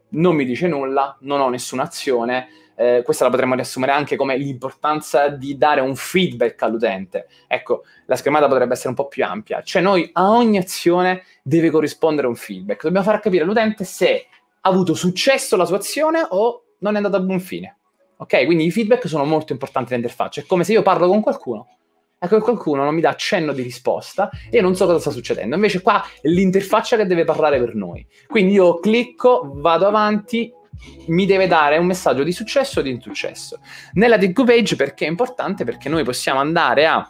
non mi dice nulla, non ho nessuna azione. Eh, questa la potremmo riassumere anche come l'importanza di dare un feedback all'utente. Ecco, la schermata potrebbe essere un po' più ampia, cioè noi a ogni azione deve corrispondere un feedback. Dobbiamo far capire all'utente se ha avuto successo la sua azione o non è andata a buon fine. Ok? Quindi i feedback sono molto importanti nell'interfaccia, è come se io parlo con qualcuno Ecco, qualcuno non mi dà cenno di risposta e io non so cosa sta succedendo. Invece qua è l'interfaccia che deve parlare per noi. Quindi io clicco, vado avanti, mi deve dare un messaggio di successo o di insuccesso. Nella thank you page perché è importante? Perché noi possiamo andare a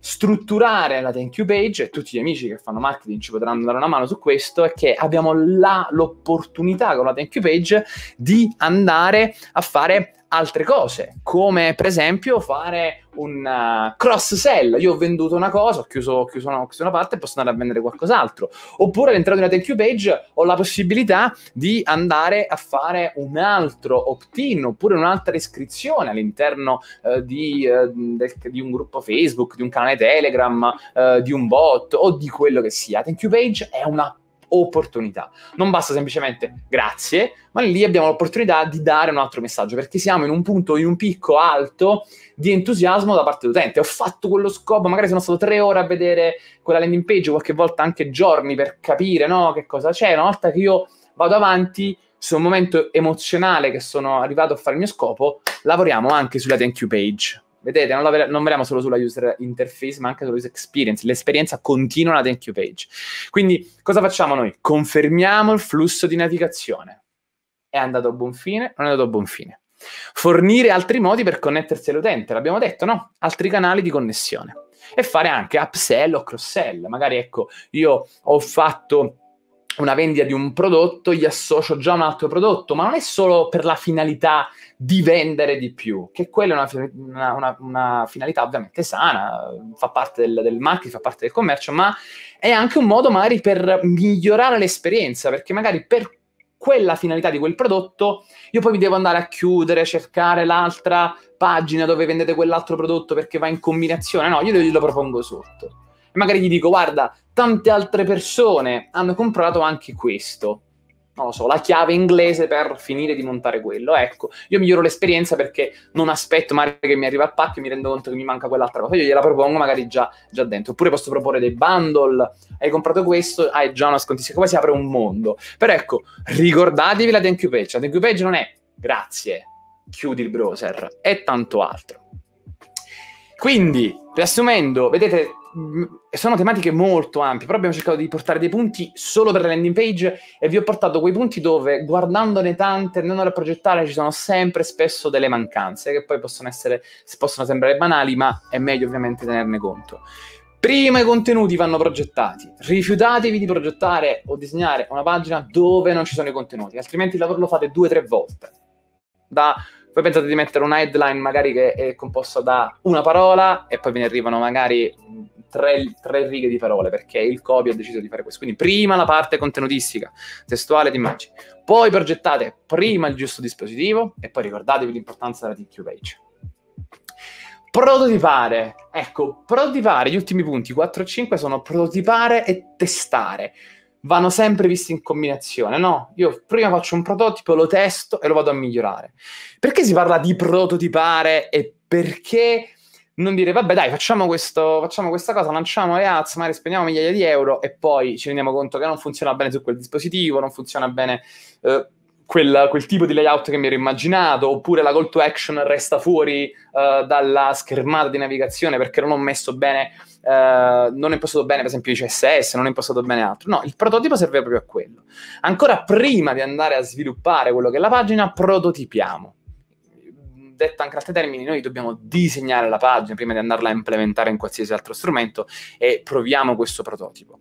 strutturare la thank you page e tutti gli amici che fanno marketing ci potranno dare una mano su questo è che abbiamo la, l'opportunità con la thank you page di andare a fare altre cose, come per esempio fare un eh, cross sell. Io ho venduto una cosa, ho chiuso, ho chiuso, una, ho chiuso una, parte e posso andare a vendere qualcos'altro. Oppure all'interno di una thank you page ho la possibilità di andare a fare un altro opt-in oppure un'altra iscrizione all'interno eh, di, eh, del, di, un gruppo Facebook, di un canale Telegram, eh, di un bot o di quello che sia. Thank you page è una opportunità. Non basta semplicemente grazie, ma lì abbiamo l'opportunità di dare un altro messaggio, perché siamo in un punto, in un picco alto di entusiasmo da parte dell'utente. Ho fatto quello scopo, magari sono stato tre ore a vedere quella landing page, qualche volta anche giorni per capire no, che cosa c'è. Una volta che io vado avanti, sul momento emozionale che sono arrivato a fare il mio scopo, lavoriamo anche sulla thank you page. Vedete, non, la, non vediamo solo sulla user interface, ma anche sulla user experience, l'esperienza continua alla thank you page. Quindi, cosa facciamo noi? Confermiamo il flusso di navigazione. È andato a buon fine? Non è andato a buon fine. Fornire altri modi per connettersi all'utente, l'abbiamo detto, no? Altri canali di connessione. E fare anche upsell o cross-sell. Magari, ecco, io ho fatto una vendita di un prodotto, gli associo già un altro prodotto, ma non è solo per la finalità di vendere di più, che quella è una, una, una, una finalità ovviamente sana, fa parte del, del, marketing, fa parte del commercio, ma è anche un modo magari per migliorare l'esperienza, perché magari per quella finalità di quel prodotto io poi mi devo andare a chiudere, cercare l'altra pagina dove vendete quell'altro prodotto perché va in combinazione, no, io glielo propongo sotto magari gli dico guarda, tante altre persone hanno comprato anche questo. Non lo so, la chiave inglese per finire di montare quello. Ecco, io miglioro l'esperienza perché non aspetto mai che mi arriva il pacco e mi rendo conto che mi manca quell'altra cosa. Io gliela propongo magari già, già dentro. Oppure posso proporre dei bundle. Hai comprato questo, hai già una scontistica. Come si apre un mondo. Però ecco, ricordatevi la thank you page. La thank you page non è grazie, chiudi il browser, è tanto altro. Quindi, riassumendo, vedete, mm, sono tematiche molto ampie, però abbiamo cercato di portare dei punti solo per la landing page e vi ho portato quei punti dove guardandone tante, andandole a progettare, ci sono sempre spesso delle mancanze che poi possono, essere, possono sembrare banali, ma è meglio ovviamente tenerne conto. Prima i contenuti vanno progettati, rifiutatevi di progettare o disegnare una pagina dove non ci sono i contenuti, altrimenti il lavoro lo fate due o tre volte. Da voi pensate di mettere una headline magari che è composta da una parola e poi ve ne arrivano magari tre, tre righe di parole perché il copy ha deciso di fare questo. Quindi prima la parte contenutistica, testuale di immagini. Poi progettate prima il giusto dispositivo e poi ricordatevi l'importanza della TQ page. Prototipare. Ecco, prototipare, gli ultimi punti 4 e 5 sono prototipare e testare vanno sempre visti in combinazione, no? Io prima faccio un prototipo, lo testo e lo vado a migliorare. Perché si parla di prototipare e perché non dire vabbè dai facciamo, questo, facciamo questa cosa, lanciamo le ads, magari spendiamo migliaia di euro e poi ci rendiamo conto che non funziona bene su quel dispositivo, non funziona bene eh, quel, quel, tipo di layout che mi ero immaginato, oppure la call to action resta fuori eh, dalla schermata di navigazione perché non ho messo bene eh, non è impostato bene, per esempio, CSS, non è impostato bene altro. No, il prototipo serve proprio a quello. Ancora prima di andare a sviluppare quello che è la pagina, prototipiamo detto anche altri termini, noi dobbiamo disegnare la pagina prima di andarla a implementare in qualsiasi altro strumento e proviamo questo prototipo.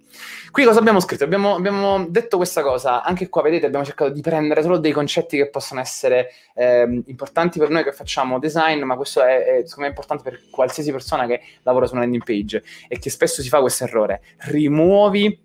Qui cosa abbiamo scritto? Abbiamo, abbiamo detto questa cosa, anche qua vedete abbiamo cercato di prendere solo dei concetti che possono essere eh, importanti per noi che facciamo design, ma questo è, è secondo me importante per qualsiasi persona che lavora su una landing page e che spesso si fa questo errore. Rimuovi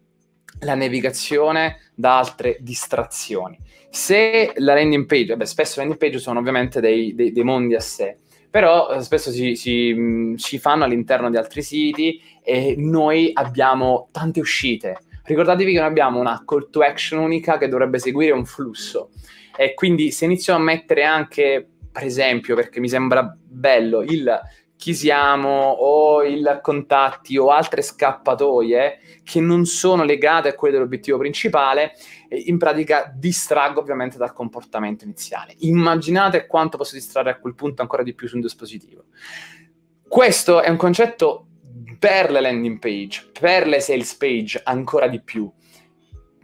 la navigazione da altre distrazioni. Se la landing page, beh, spesso le landing page sono ovviamente dei, dei, dei mondi a sé, però eh, spesso si, si, si, fanno all'interno di altri siti e noi abbiamo tante uscite. Ricordatevi che noi abbiamo una call to action unica che dovrebbe seguire un flusso. E quindi se inizio a mettere anche, per esempio, perché mi sembra bello, il chi siamo o il contatti o altre scappatoie che non sono legate a quelle dell'obiettivo principale, in pratica distraggo ovviamente dal comportamento iniziale. Immaginate quanto posso distrarre a quel punto ancora di più su un dispositivo. Questo è un concetto per le landing page, per le sales page ancora di più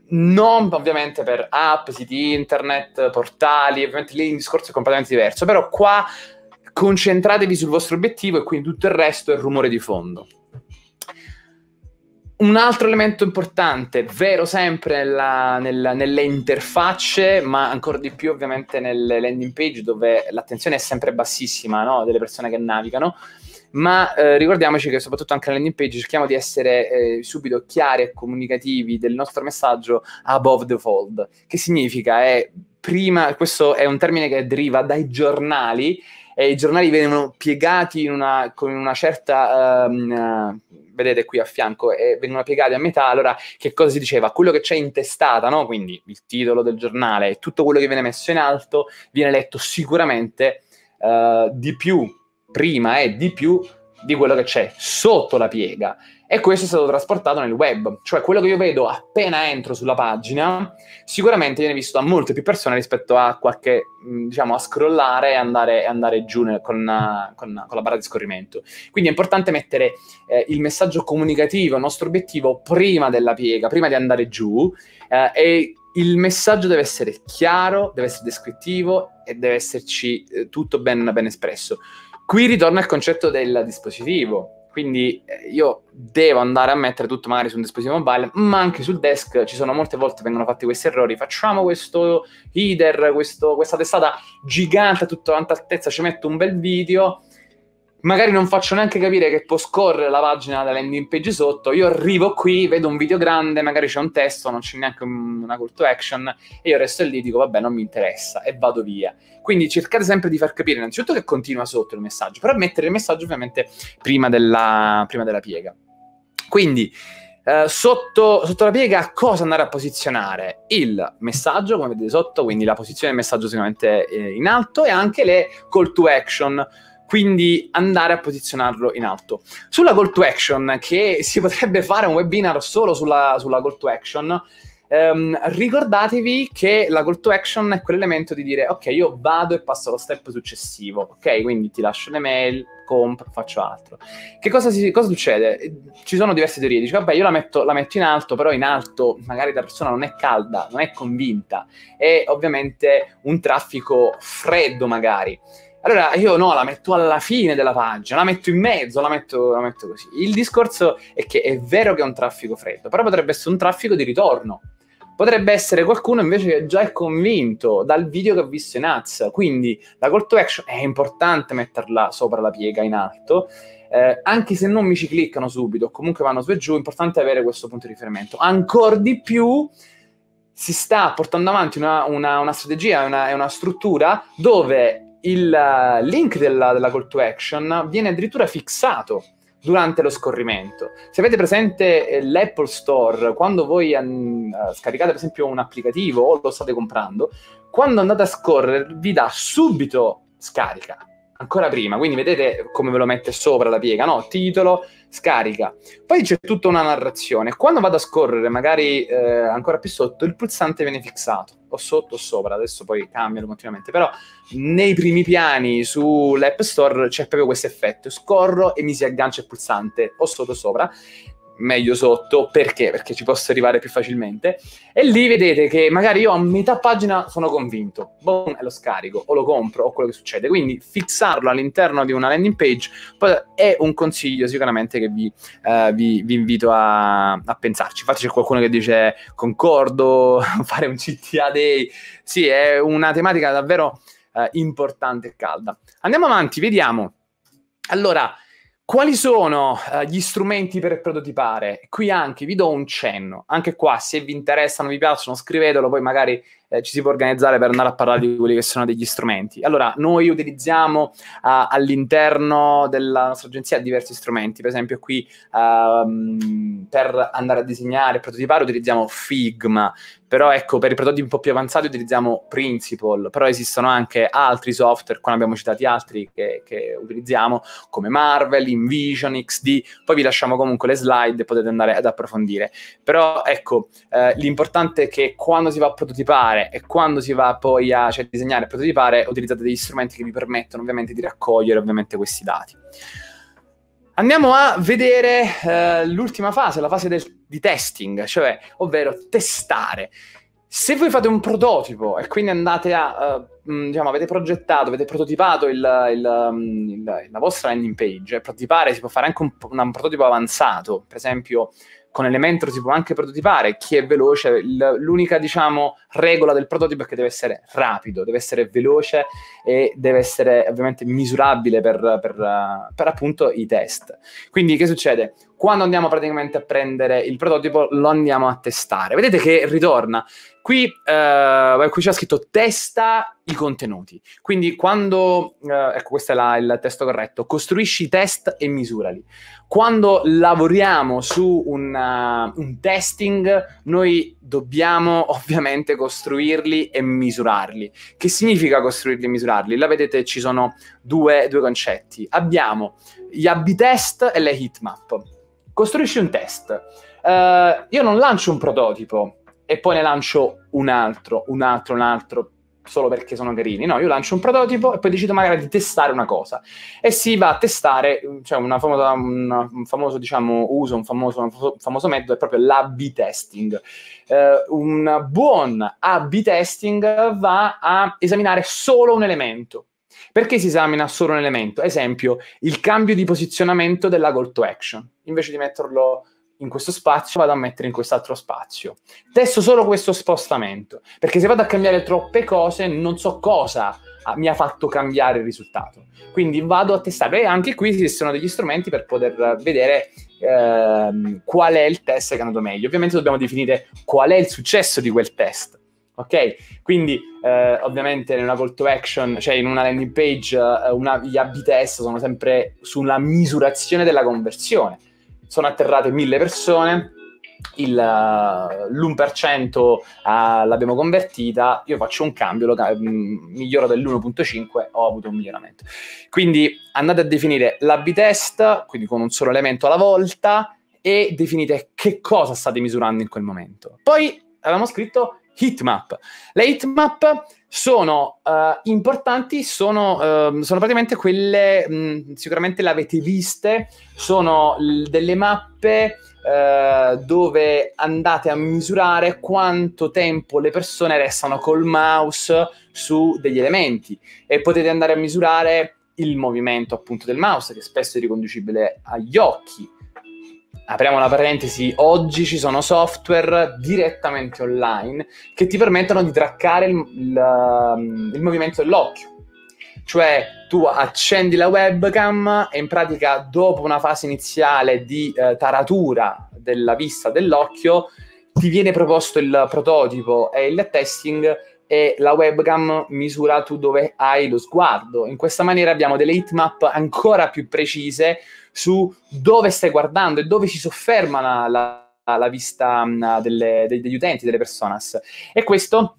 non ovviamente per app, siti internet, portali, ovviamente lì il discorso è completamente diverso, però qua concentratevi sul vostro obiettivo e quindi tutto il resto è rumore di fondo. Un altro elemento importante, vero sempre nella, nella, nelle interfacce, ma ancora di più ovviamente nelle landing page dove l'attenzione è sempre bassissima no? delle persone che navigano, ma eh, ricordiamoci che soprattutto anche nella landing page cerchiamo di essere eh, subito chiari e comunicativi del nostro messaggio above the fold, che significa è prima, questo è un termine che deriva dai giornali e i giornali venivano piegati in una, con una certa, um, uh, vedete qui a fianco, e venivano piegati a metà, allora che cosa si diceva? Quello che c'è in testata, no? quindi il titolo del giornale e tutto quello che viene messo in alto viene letto sicuramente uh, di più prima e eh, di più di quello che c'è sotto la piega. E questo è stato trasportato nel web, cioè quello che io vedo appena entro sulla pagina sicuramente viene visto da molte più persone rispetto a qualche, mm, diciamo, a scrollare e andare, andare giù nel, con, con, con, la barra di scorrimento. Quindi è importante mettere eh, il messaggio comunicativo, il nostro obiettivo, prima della piega, prima di andare giù eh, e il messaggio deve essere chiaro, deve essere descrittivo e deve esserci eh, tutto ben, ben espresso. Qui ritorna il concetto del dispositivo quindi eh, io devo andare a mettere tutto magari su un dispositivo mobile, ma anche sul desk ci sono molte volte vengono fatti questi errori. Facciamo questo header, questo, questa testata gigante a tutta quanta altezza, ci metto un bel video, magari non faccio neanche capire che può scorrere la pagina della landing page sotto, io arrivo qui, vedo un video grande, magari c'è un testo, non c'è neanche una call to action, e io resto lì e dico vabbè non mi interessa, e vado via. Quindi cercate sempre di far capire innanzitutto che continua sotto il messaggio, però mettere il messaggio ovviamente prima della, prima della piega. Quindi... Uh, sotto, sotto, la piega cosa andare a posizionare? Il messaggio, come vedete sotto, quindi la posizione del messaggio sicuramente eh, in alto e anche le call to action quindi andare a posizionarlo in alto. Sulla call to action, che si potrebbe fare un webinar solo sulla, sulla call to action, ehm, ricordatevi che la call to action è quell'elemento di dire ok, io vado e passo allo step successivo, ok? Quindi ti lascio un'email, compro, faccio altro. Che cosa, si, cosa succede? Eh, ci sono diverse teorie, dici vabbè io la metto, la metto in alto, però in alto magari la persona non è calda, non è convinta è ovviamente un traffico freddo magari. Allora io no, la metto alla fine della pagina, la metto in mezzo, la metto, la metto così. Il discorso è che è vero che è un traffico freddo, però potrebbe essere un traffico di ritorno. Potrebbe essere qualcuno invece che già è convinto dal video che ho visto in ads. Quindi la call to action è importante metterla sopra la piega in alto. Eh, anche se non mi ci cliccano subito, comunque vanno su e giù, è importante avere questo punto di riferimento. Ancora di più si sta portando avanti una, una, una strategia, una, una struttura dove il eh, link della, della call to action viene addirittura fissato durante lo scorrimento. Se avete presente eh, l'Apple Store, quando voi an- eh, scaricate per esempio un applicativo o lo state comprando, quando andate a scorrere vi dà subito scarica, ancora prima, quindi vedete come ve lo mette sopra la piega, no? Titolo, scarica. Poi c'è tutta una narrazione. Quando vado a scorrere, magari eh, ancora più sotto, il pulsante viene fissato o sotto o sopra, adesso poi cambiano continuamente, però nei primi piani sull'App Store c'è proprio questo effetto, scorro e mi si aggancia il pulsante o sotto o sopra meglio sotto perché? Perché ci posso arrivare più facilmente. E lì vedete che magari io a metà pagina sono convinto, boom, lo scarico o lo compro o quello che succede. Quindi fissarlo all'interno di una landing page è un consiglio sicuramente che vi, eh, vi, vi invito a, a, pensarci. Infatti c'è qualcuno che dice concordo, fare un CTA day. Sì, è una tematica davvero eh, importante e calda. Andiamo avanti, vediamo. Allora, quali sono eh, gli strumenti per prototipare? Qui anche vi do un cenno, anche qua se vi interessano, vi piacciono, scrivetelo, poi magari eh, ci si può organizzare per andare a parlare di quelli che sono degli strumenti. Allora, noi utilizziamo eh, all'interno della nostra agenzia diversi strumenti, per esempio qui ehm, per andare a disegnare, e prototipare utilizziamo Figma, però ecco, per i prodotti un po' più avanzati utilizziamo Principle, però esistono anche altri software, qua abbiamo citati altri che, che utilizziamo, come Marvel, InVision, XD, poi vi lasciamo comunque le slide potete andare ad approfondire. Però ecco, eh, l'importante è che quando si va a prototipare e quando si va poi a cioè, disegnare e prototipare, utilizzate degli strumenti che vi permettono ovviamente di raccogliere ovviamente questi dati. Andiamo a vedere eh, l'ultima fase, la fase del, di testing, cioè, ovvero testare. Se voi fate un prototipo e quindi andate a, uh, diciamo, avete progettato, avete prototipato il, il, mm, il, la vostra landing page, eh, prototipare si può fare anche un, un, un prototipo avanzato, per esempio con Elementor si può anche prototipare, chi è veloce, l'unica diciamo, regola del prototipo è che deve essere rapido, deve essere veloce e deve essere ovviamente misurabile per, per, per appunto i test. Quindi che succede? Quando andiamo praticamente a prendere il prototipo lo andiamo a testare. Vedete che ritorna, Qui, eh, qui c'è scritto testa i contenuti. Quindi quando, eh, ecco questo è la, il testo corretto, costruisci i test e misurali. Quando lavoriamo su una, eh, un testing, noi dobbiamo ovviamente costruirli e misurarli. Che significa costruirli e misurarli? La vedete, ci sono due, due concetti. Abbiamo gli AB-test e le heatmap. Costruisci un test. Uh, io non lancio un prototipo, e poi ne lancio un altro, un altro, un altro, solo perché sono carini. No, io lancio un prototipo e poi decido magari di testare una cosa. E si va a testare, cioè famosa, un famoso diciamo, uso, un famoso, un famoso, metodo è proprio l'AB testing. Eh, un buon AB testing va a esaminare solo un elemento. Perché si esamina solo un elemento? Esempio, il cambio di posizionamento della call to action. Invece di metterlo in questo spazio vado a mettere in quest'altro spazio. Testo solo questo spostamento, perché se vado a cambiare troppe cose non so cosa ah, mi ha fatto cambiare il risultato. Quindi vado a testare, e anche qui ci sono degli strumenti per poter vedere ehm, qual è il test che è andato meglio. Ovviamente dobbiamo definire qual è il successo di quel test. Ok? Quindi, eh, ovviamente, in una call to action, cioè in una landing page, eh, una, gli AB test sono sempre sulla misurazione della conversione sono atterrate mille persone, il, l'1% ah, eh, eh, l'abbiamo convertita, io faccio un cambio, lo, mh, mm, miglioro dell'1.5, ho avuto un miglioramento. Quindi andate a definire l'A-B test, quindi con un solo elemento alla volta, e definite che cosa state misurando in quel momento. Poi avevamo scritto heatmap. Le heatmap sono uh, importanti, sono, uh, sono, praticamente quelle, mh, mm, sicuramente l'avete viste, sono l- delle mappe uh, dove andate a misurare quanto tempo le persone restano col mouse su degli elementi e potete andare a misurare il movimento appunto del mouse che spesso è riconducibile agli occhi apriamo una parentesi, oggi ci sono software direttamente online che ti permettono di traccare il, il, um, il movimento dell'occhio. Cioè tu accendi la webcam e in pratica dopo una fase iniziale di eh, taratura della vista dell'occhio ti viene proposto il prototipo e il testing e la webcam misura tu dove hai lo sguardo. In questa maniera abbiamo delle heatmap ancora più precise su dove stai guardando e dove si sofferma la, la, la vista mm, delle, degli utenti, delle personas. E questo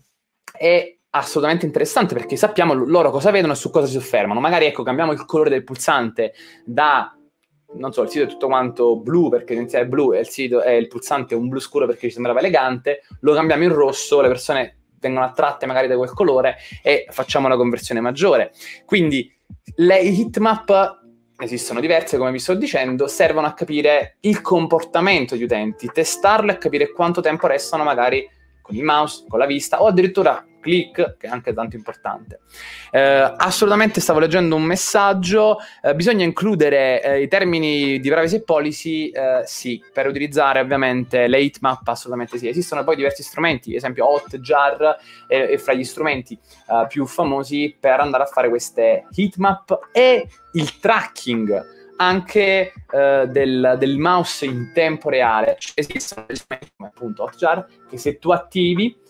è assolutamente interessante perché sappiamo loro cosa vedono e su cosa si soffermano. Magari ecco, cambiamo il colore del pulsante da non so, il sito è tutto quanto blu perché l'identità è blu e il, sito, eh, il pulsante è un blu scuro perché ci sembrava elegante, lo cambiamo in rosso, le persone vengono attratte magari da quel colore e facciamo una conversione maggiore. Quindi le heatmap esistono diverse, come vi sto dicendo, servono a capire il comportamento di utenti, testarlo e capire quanto tempo restano magari con il mouse, con la vista o addirittura click, che è anche tanto importante. Eh, assolutamente stavo leggendo un messaggio, eh, bisogna includere eh, i termini di privacy policy, eh, sì, per utilizzare ovviamente le heatmap, assolutamente sì. Esistono poi diversi strumenti, ad esempio Hotjar e fra gli strumenti eh, più famosi per andare a fare queste heatmap e il tracking anche eh, del, del, mouse in tempo reale. Esistono degli strumenti come appunto Hotjar che se tu attivi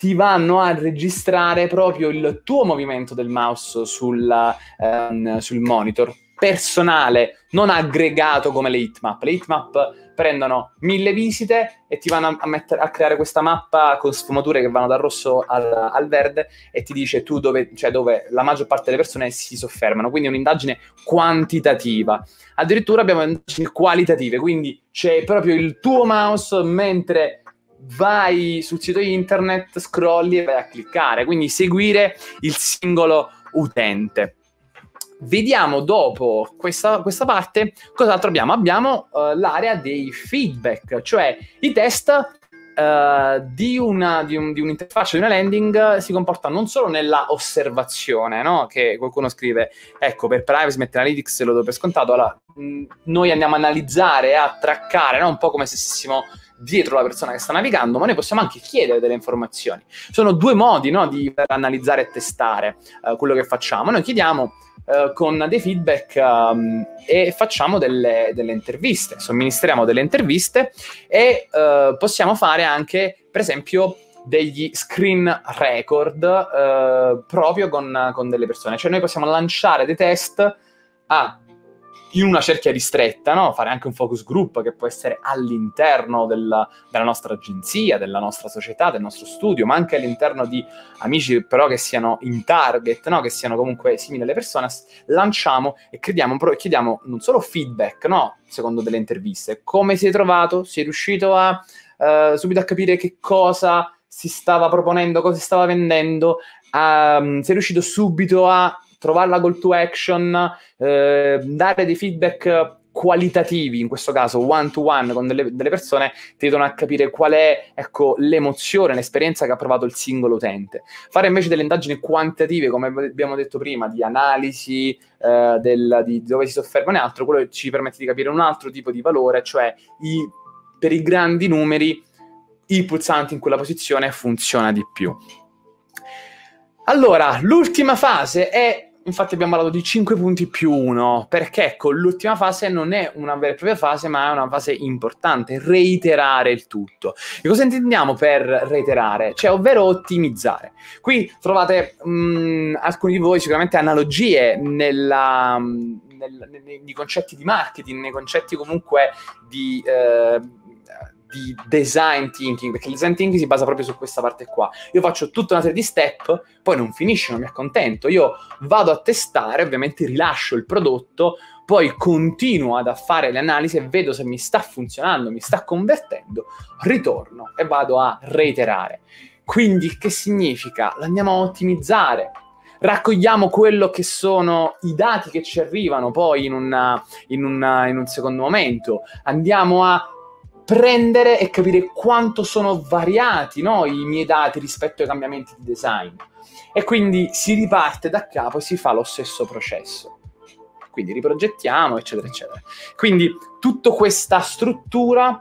ti vanno a registrare proprio il tuo movimento del mouse sul, ehm, sul monitor personale, non aggregato come le heatmap. Le heatmap prendono mille visite e ti vanno a, mettere, a creare questa mappa con sfumature che vanno dal rosso al, al verde e ti dice tu dove, cioè dove la maggior parte delle persone si soffermano. Quindi è un'indagine quantitativa. Addirittura abbiamo indagini qualitative, quindi c'è proprio il tuo mouse mentre vai sul sito internet, scrolli e vai a cliccare, quindi seguire il singolo utente. Vediamo dopo questa, questa parte cos'altro abbiamo. Abbiamo uh, l'area dei feedback, cioè i test Uh, di, una, di, un, di, un'interfaccia, di una landing, eh, si comporta non solo nella osservazione, no? che qualcuno scrive, ecco, per privacy, Meta Analytics lo do per scontato, allora, mh, mm, noi andiamo a analizzare, a traccare, no? un po' come se stessimo dietro la persona che sta navigando, ma noi possiamo anche chiedere delle informazioni. Sono due modi no, di analizzare e testare uh, quello che facciamo. Noi chiediamo uh, con dei feedback um, e facciamo delle, delle, interviste, somministriamo delle interviste e uh, possiamo fare anche, per esempio, degli screen record proprio con, con delle persone. Cioè noi possiamo lanciare dei test a in una cerchia ristretta, no? fare anche un focus group che può essere all'interno della, della, nostra agenzia, della nostra società, del nostro studio, ma anche all'interno di amici però che siano in target, no? che siano comunque simili alle persone, lanciamo e crediamo, chiediamo non solo feedback, no? secondo delle interviste, come si è trovato, si è riuscito a eh, subito a capire che cosa si stava proponendo, cosa si stava vendendo, ehm, si è riuscito subito a trovare la call to action, eh, dare dei feedback qualitativi, in questo caso one to one con delle, delle, persone, ti aiutano a capire qual è ecco, l'emozione, l'esperienza che ha provato il singolo utente. Fare invece delle indagini quantitative, come abbiamo detto prima, di analisi, eh, del, di dove si soffermano e altro, quello ci permette di capire un altro tipo di valore, cioè i, per i grandi numeri il pulsante in quella posizione funziona di più. Allora, l'ultima fase è infatti abbiamo parlato di 5 punti più 1, perché ecco, l'ultima fase non è una vera e propria fase, ma è una fase importante, reiterare il tutto. E cosa intendiamo per reiterare? Cioè, ovvero ottimizzare. Qui trovate mh, mm, alcuni di voi sicuramente analogie nella, mm, nel, nei, nei, concetti di marketing, nei concetti comunque di... Eh, di design thinking, perché il design thinking si basa proprio su questa parte qua. Io faccio tutta una serie di step, poi non finisce, non mi accontento. Io vado a testare, ovviamente rilascio il prodotto, poi continuo ad fare le analisi e vedo se mi sta funzionando, mi sta convertendo, ritorno e vado a reiterare. Quindi che significa? L'andiamo a ottimizzare, raccogliamo quello che sono i dati che ci arrivano poi in, una, in, una, in, un secondo momento, andiamo a prendere e capire quanto sono variati no, i miei dati rispetto ai cambiamenti di design. E quindi si riparte da capo e si fa lo stesso processo. Quindi riprogettiamo, eccetera, eccetera. Quindi tutta questa struttura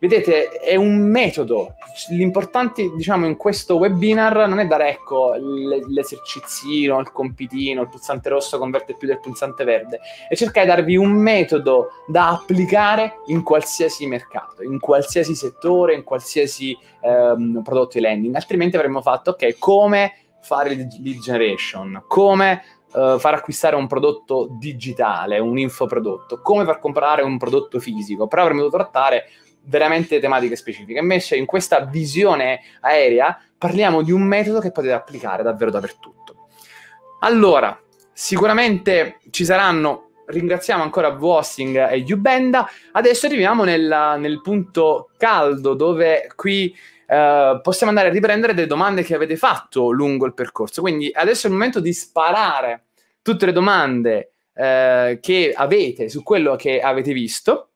Vedete, è un metodo. L'importante, diciamo, in questo webinar non è dare, ecco, l'esercizio, il compitino, il pulsante rosso converte più del pulsante verde, è cercare di darvi un metodo da applicare in qualsiasi mercato, in qualsiasi settore, in qualsiasi ehm, prodotto di lending. Altrimenti avremmo fatto, ok, come fare lead generation, come Uh, far acquistare un prodotto digitale, un infoprodotto, come far comprare un prodotto fisico, però avremmo dovuto trattare veramente tematiche specifiche. Invece in questa visione aerea parliamo di un metodo che potete applicare davvero dappertutto. Allora, sicuramente ci saranno ringraziamo ancora Vossing e Yubenda. Adesso arriviamo nella, nel punto caldo dove qui eh, possiamo andare a riprendere delle domande che avete fatto lungo il percorso. Quindi adesso è il momento di sparare tutte le domande eh, che avete su quello che avete visto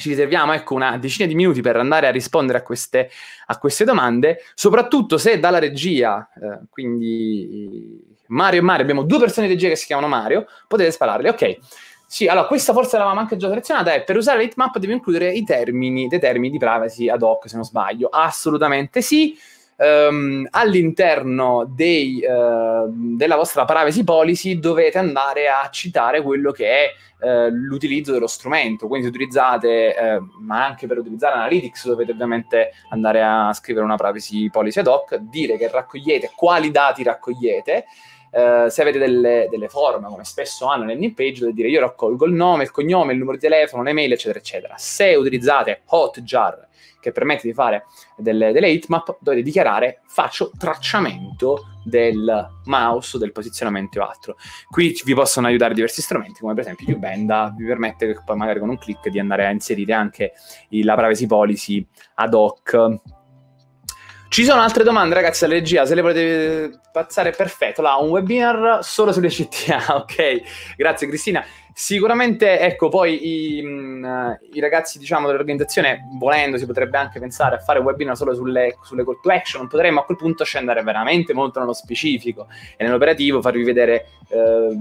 ci riserviamo ecco, una decina di minuti per andare a rispondere a queste, a queste domande, soprattutto se dalla regia, eh, quindi Mario e Mario, abbiamo due persone di regia che si chiamano Mario, potete spararle, ok. Sì, allora questa forse l'avevamo anche già selezionata, è eh, per usare l'heatmap devi includere i termini, dei termini di privacy ad hoc se non sbaglio, assolutamente sì ehm, all'interno dei, eh, della vostra privacy policy dovete andare a citare quello che è eh, l'utilizzo dello strumento. Quindi se utilizzate, eh, ma anche per utilizzare Analytics dovete ovviamente andare a scrivere una privacy policy ad hoc, dire che raccogliete, quali dati raccogliete. Uh, se avete delle, delle, forme, come spesso hanno nel landing page, dovete dire io raccolgo il nome, il cognome, il numero di telefono, l'email, eccetera, eccetera. Se utilizzate Hotjar che permette di fare delle, delle hitmap, dovete dichiarare faccio tracciamento del mouse, del posizionamento e altro. Qui vi possono aiutare diversi strumenti, come per esempio Ubenda, vi permette poi magari con un clic di andare a inserire anche la privacy policy ad hoc ci sono altre domande, ragazzi, alla regia, se le volete eh, passare, perfetto. Là, un webinar solo sulle CTA, ok? Grazie, Cristina. Sicuramente, ecco, poi i, mh, mm, eh, i ragazzi, diciamo, dell'organizzazione, volendo, si potrebbe anche pensare a fare un webinar solo sulle, sulle call to action, potremmo a quel punto scendere veramente molto nello specifico e nell'operativo farvi vedere eh,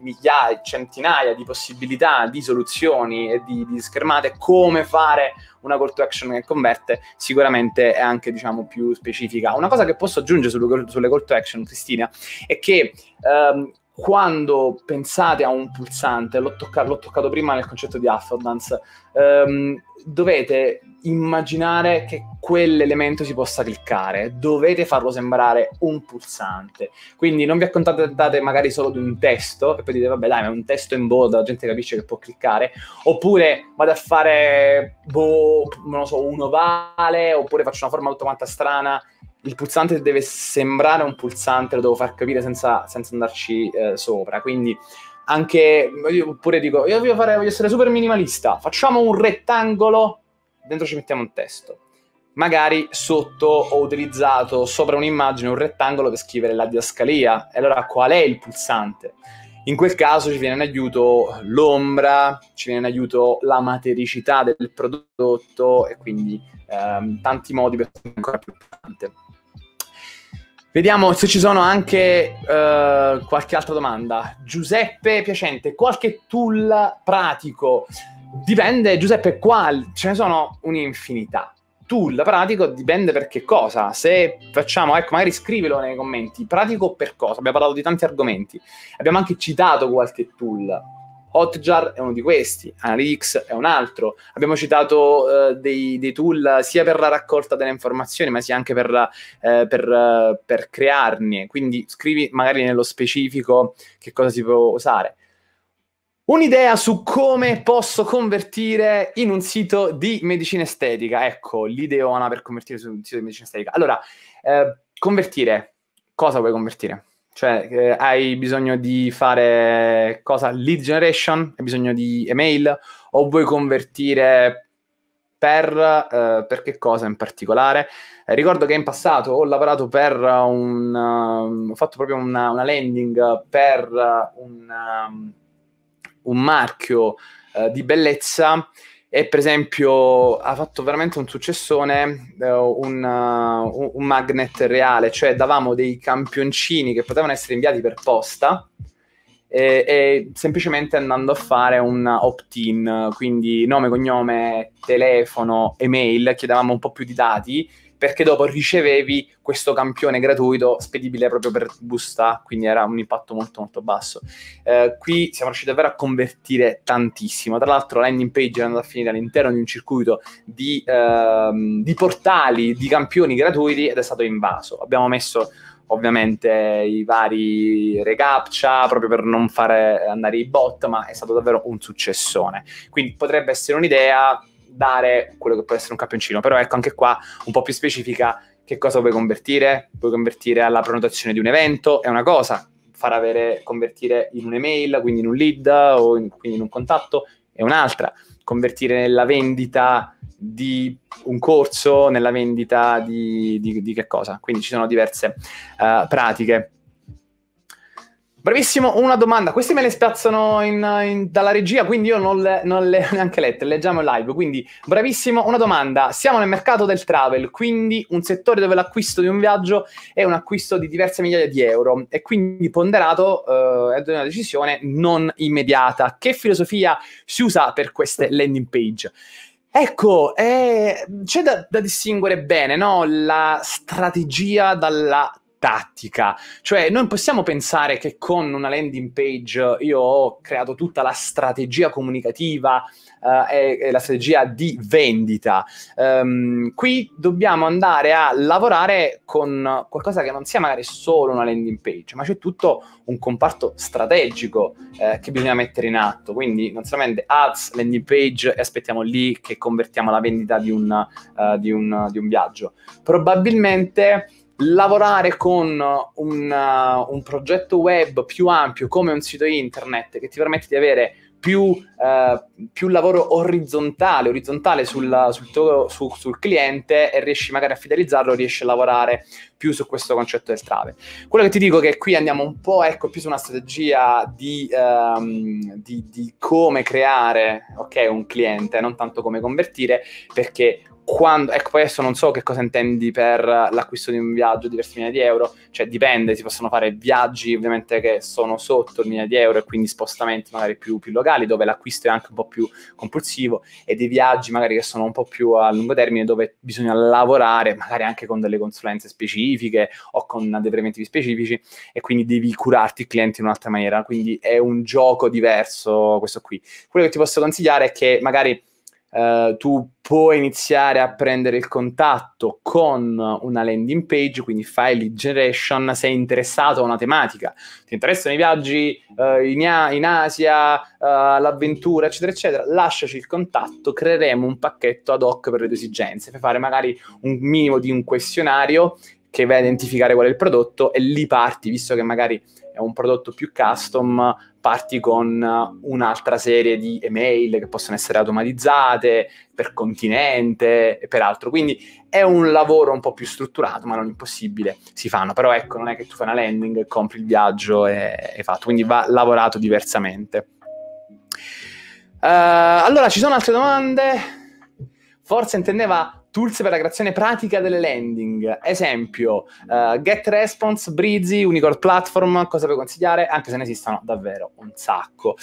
migliaia, centinaia di possibilità, di soluzioni e di, di schermate, come fare una call to action che converte sicuramente è anche diciamo, più specifica. Una cosa che posso aggiungere sulle, call to action, Cristina, è che... Um, quando pensate a un pulsante, l'ho, tocca- l'ho toccato prima nel concetto di affordance, ehm, dovete immaginare che quell'elemento si possa cliccare, dovete farlo sembrare un pulsante. Quindi non vi accontentate magari solo di un testo e poi dite vabbè dai, ma è un testo in bold, la gente capisce che può cliccare, oppure vado a fare boh, non so, un ovale, oppure faccio una forma tutta quanta strana il pulsante deve sembrare un pulsante, lo devo far capire senza, senza andarci eh, sopra. Quindi anche, io pure dico, io voglio, fare, voglio essere super minimalista, facciamo un rettangolo, dentro ci mettiamo un testo. Magari sotto ho utilizzato sopra un'immagine un rettangolo per scrivere la diascalia. E allora qual è il pulsante? In quel caso ci viene in aiuto l'ombra, ci viene in aiuto la matericità del prodotto e quindi ehm, tanti modi per essere ancora più importante. Vediamo se ci sono anche uh, qualche altra domanda. Giuseppe Piacente, qualche tool pratico? Dipende, Giuseppe, qual? Ce ne sono un'infinità. Tool pratico dipende per che cosa. Se facciamo, ecco, magari scrivilo nei commenti. Pratico per cosa? Abbiamo parlato di tanti argomenti. Abbiamo anche citato qualche tool Hotjar è uno di questi, Analytics è un altro. Abbiamo citato eh, dei, dei, tool sia per la raccolta delle informazioni, ma sia anche per, eh, per, eh, per crearne. Quindi scrivi magari nello specifico che cosa si può usare. Un'idea su come posso convertire in un sito di medicina estetica. Ecco, l'ideona per convertire su un sito di medicina estetica. Allora, eh, convertire. Cosa vuoi convertire? Cioè, eh, hai bisogno di fare cosa? Lead generation? Hai bisogno di email? O vuoi convertire per, eh, per che cosa in particolare? Eh, ricordo che in passato ho lavorato per un... Um, ho fatto proprio una, una landing per un, um, un marchio eh, di bellezza e per esempio ha fatto veramente un successone eh, un, uh, un, magnet reale, cioè davamo dei campioncini che potevano essere inviati per posta e, e semplicemente andando a fare un opt-in, quindi nome, cognome, telefono, email, chiedevamo un po' più di dati perché dopo ricevevi questo campione gratuito spedibile proprio per busta, quindi era un impatto molto molto basso. Eh, qui siamo riusciti davvero a convertire tantissimo, tra l'altro la landing page è andata a finire all'interno di un circuito di, ehm, di portali, di campioni gratuiti ed è stato invaso. Abbiamo messo ovviamente i vari recaptcha proprio per non fare andare i bot, ma è stato davvero un successone. Quindi potrebbe essere un'idea dare quello che può essere un campioncino. Però ecco anche qua un po' più specifica che cosa vuoi convertire? Vuoi convertire alla prenotazione di un evento? È una cosa, far avere, convertire in un'email, quindi in un lead o in, quindi in un contatto, è un'altra. Convertire nella vendita di un corso, nella vendita di, di, di che cosa? Quindi ci sono diverse uh, pratiche. Bravissimo, una domanda. Queste me le spiazzano in, in, dalla regia, quindi io non le, non le ho neanche lette, leggiamo in live. Quindi, bravissimo, una domanda. Siamo nel mercato del travel, quindi un settore dove l'acquisto di un viaggio è un acquisto di diverse migliaia di euro e quindi ponderato eh, è una decisione non immediata. Che filosofia si usa per queste landing page? Ecco, eh, c'è da, da, distinguere bene no? la strategia dalla tattica. Cioè, non possiamo pensare che con una landing page io ho creato tutta la strategia comunicativa uh, e, e, la strategia di vendita. Um, qui dobbiamo andare a lavorare con qualcosa che non sia magari solo una landing page, ma c'è tutto un comparto strategico eh, che bisogna mettere in atto. Quindi non solamente ads, landing page e aspettiamo lì che convertiamo la vendita di un, uh, di un, di un viaggio. Probabilmente lavorare con un, uh, un, progetto web più ampio come un sito internet che ti permette di avere più, uh, più lavoro orizzontale, orizzontale sul, sul, tuo, su, sul, cliente e riesci magari a fidelizzarlo, riesci a lavorare più su questo concetto del trave. Quello che ti dico è che qui andiamo un po' ecco, più su una strategia di, um, di, di come creare okay, un cliente, non tanto come convertire, perché quando, ecco, poi adesso non so che cosa intendi per l'acquisto di un viaggio di diversi migliaia di euro, cioè dipende, si possono fare viaggi ovviamente che sono sotto il migliaia di euro e quindi spostamenti magari più, più locali dove l'acquisto è anche un po' più compulsivo e dei viaggi magari che sono un po' più a lungo termine dove bisogna lavorare magari anche con delle consulenze specifiche o con dei prementi specifici e quindi devi curarti il cliente in un'altra maniera, quindi è un gioco diverso questo qui. Quello che ti posso consigliare è che magari eh, tu puoi iniziare a prendere il contatto con una landing page, quindi file lead generation, sei interessato a una tematica. Ti interessano i viaggi uh, in, a- in, Asia, uh, l'avventura, eccetera, eccetera. Lasciaci il contatto, creeremo un pacchetto ad hoc per le tue esigenze. per fare magari un minimo di un questionario che va a identificare qual è il prodotto e lì parti, visto che magari è un prodotto più custom, parti con un'altra serie di email che possono essere automatizzate per continente e per altro. Quindi è un lavoro un po' più strutturato, ma non impossibile, si fanno. Però ecco, non è che tu fai una landing, compri il viaggio e, e fatto, quindi va lavorato diversamente. Uh, allora, ci sono altre domande? Forse intendeva tools per la creazione pratica delle landing. Esempio, uh, eh, GetResponse, Breezy, Unicorn Platform, cosa per consigliare, anche se ne esistono davvero un sacco.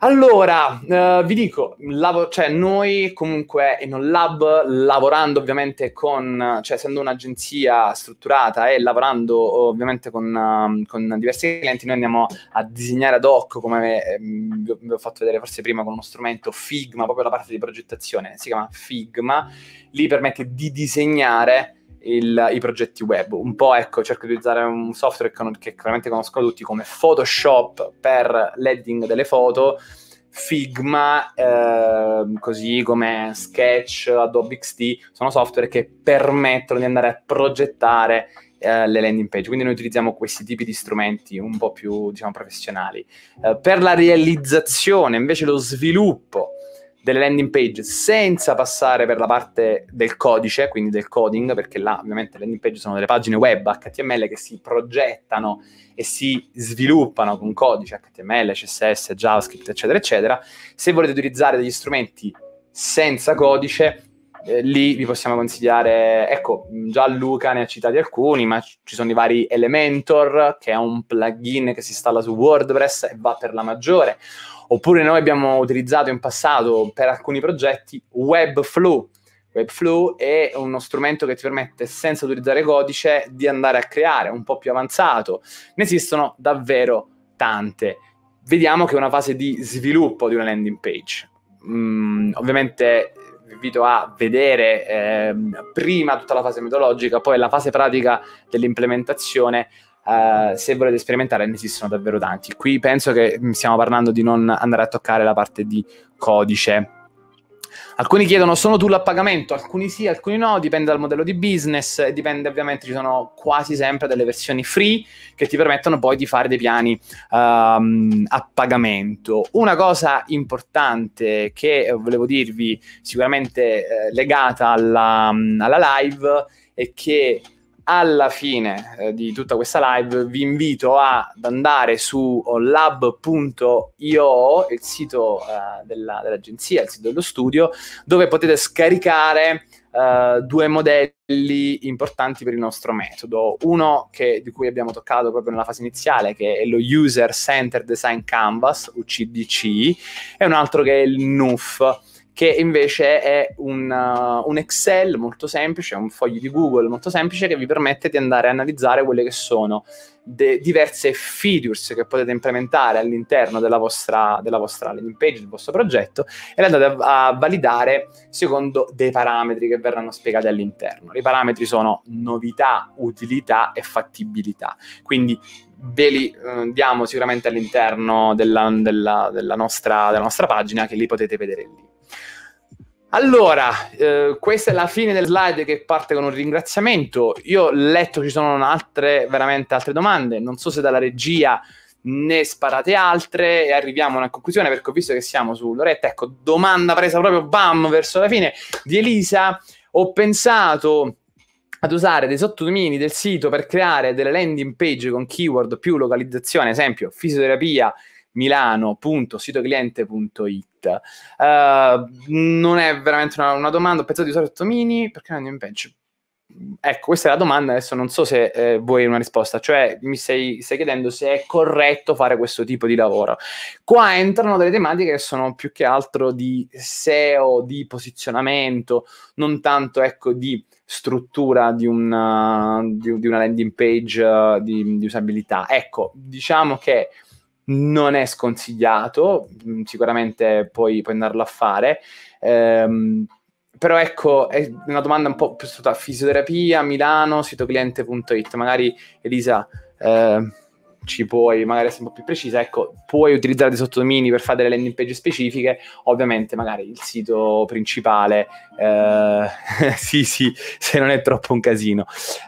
Allora, eh, vi dico, lav- cioè noi comunque in un lab, lavorando ovviamente con, cioè essendo un'agenzia strutturata e lavorando ovviamente con, um, con diversi clienti, noi andiamo a disegnare ad hoc, come eh, vi ho fatto vedere forse prima con uno strumento Figma, proprio la parte di progettazione, si chiama Figma, lì permette di disegnare il, i progetti web. Un po' ecco, cerco di usare un software che, che chiaramente conoscono tutti come Photoshop per l'editing delle foto. Figma, eh, così come Sketch, Adobe XD, sono software che permettono di andare a progettare eh, le landing page. Quindi noi utilizziamo questi tipi di strumenti un po' più, diciamo, professionali. Eh, per la realizzazione, invece, lo sviluppo delle landing page senza passare per la parte del codice, quindi del coding, perché là ovviamente le landing page sono delle pagine web HTML che si progettano e si sviluppano con codice HTML, CSS, JavaScript, eccetera, eccetera. Se volete utilizzare degli strumenti senza codice, eh, lì vi possiamo consigliare, ecco, già Luca ne ha citati alcuni, ma ci sono i vari Elementor, che è un plugin che si installa su WordPress e va per la maggiore. Oppure noi abbiamo utilizzato in passato per alcuni progetti Webflow. Webflow è uno strumento che ti permette, senza utilizzare codice, di andare a creare un po' più avanzato. Ne esistono davvero tante. Vediamo che è una fase di sviluppo di una landing page. Mm, ovviamente vi invito a vedere ehm, prima tutta la fase metodologica, poi la fase pratica dell'implementazione. Eh, se volete sperimentare ne esistono davvero tanti. Qui penso che stiamo parlando di non andare a toccare la parte di codice Alcuni chiedono sono tool a pagamento, alcuni sì, alcuni no, dipende dal modello di business e dipende ovviamente, ci sono quasi sempre delle versioni free che ti permettono poi di fare dei piani um, ehm, a pagamento. Una cosa importante che volevo dirvi sicuramente eh, legata alla, alla live è che alla fine eh, di tutta questa live vi invito ad andare su lab.io, il sito eh, della, dell'agenzia, il sito dello studio, dove potete scaricare eh, due modelli importanti per il nostro metodo. Uno che, di cui abbiamo toccato proprio nella fase iniziale, che è lo User Centered Design Canvas, UCDC, e un altro che è il NUF che invece è un, uh, un, Excel molto semplice, un foglio di Google molto semplice che vi permette di andare a analizzare quelle che sono de- diverse features che potete implementare all'interno della vostra, della vostra, landing page, del vostro progetto e le andate a, a validare secondo dei parametri che verranno spiegati all'interno. I parametri sono novità, utilità e fattibilità. Quindi ve li eh, diamo sicuramente all'interno della, della, della, nostra, della nostra pagina che li potete vedere lì. Allora, eh, questa è la fine delle slide che parte con un ringraziamento. Io ho letto ci sono altre, veramente altre domande. Non so se dalla regia ne sparate altre e arriviamo a una conclusione perché ho visto che siamo sull'oretta. Ecco, domanda presa proprio bam verso la fine di Elisa. Ho pensato ad usare dei sottodomini del sito per creare delle landing page con keyword più localizzazione, esempio fisioterapia, milano.sitocliente.it. Uh, eh, non è veramente una, una domanda, ho pensato di usare Ottomini, perché non andiamo in bench? Ecco, questa è la domanda, adesso non so se eh, vuoi una risposta, cioè mi stai, stai, chiedendo se è corretto fare questo tipo di lavoro. Qua entrano delle tematiche che sono più che altro di SEO, di posizionamento, non tanto ecco, di struttura di una, di, di una landing page uh, di, di usabilità. Ecco, diciamo che non è sconsigliato, mm, sicuramente puoi, puoi andarlo a fare. Ehm, però ecco, è una domanda un po' più stata fisioterapia, Milano, sito cliente.it. Magari Elisa eh, ci puoi, magari essere un po' più precisa, ecco, puoi utilizzare dei sottodomini per fare delle landing page specifiche, ovviamente magari il sito principale, eh, sì sì, se non è troppo un casino.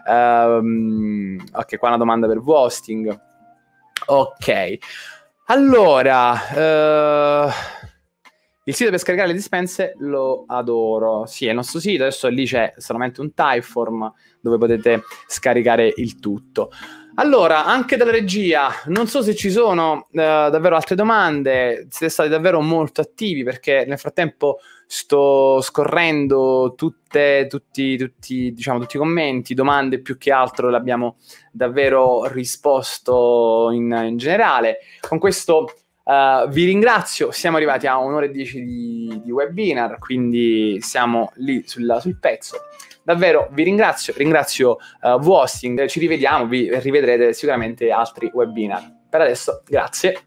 Um, ok, qua una domanda per hosting. Ok. Allora, eh, il sito per scaricare le dispense lo adoro. Sì, è il nostro sito. Adesso lì c'è solamente un Typeform dove potete scaricare il tutto. Allora, anche dalla regia, non so se ci sono eh, davvero altre domande, siete stati davvero molto attivi perché nel frattempo sto scorrendo tutte, tutti, tutti, diciamo, tutti, i commenti, domande più che altro le abbiamo davvero risposto in, in generale. Con questo uh, vi ringrazio, siamo arrivati a un'ora e dieci di, di webinar, quindi siamo lì sulla, sul pezzo davvero vi ringrazio, ringrazio uh, eh, Vossing, ci rivediamo, vi rivedrete sicuramente altri webinar. Per adesso, grazie.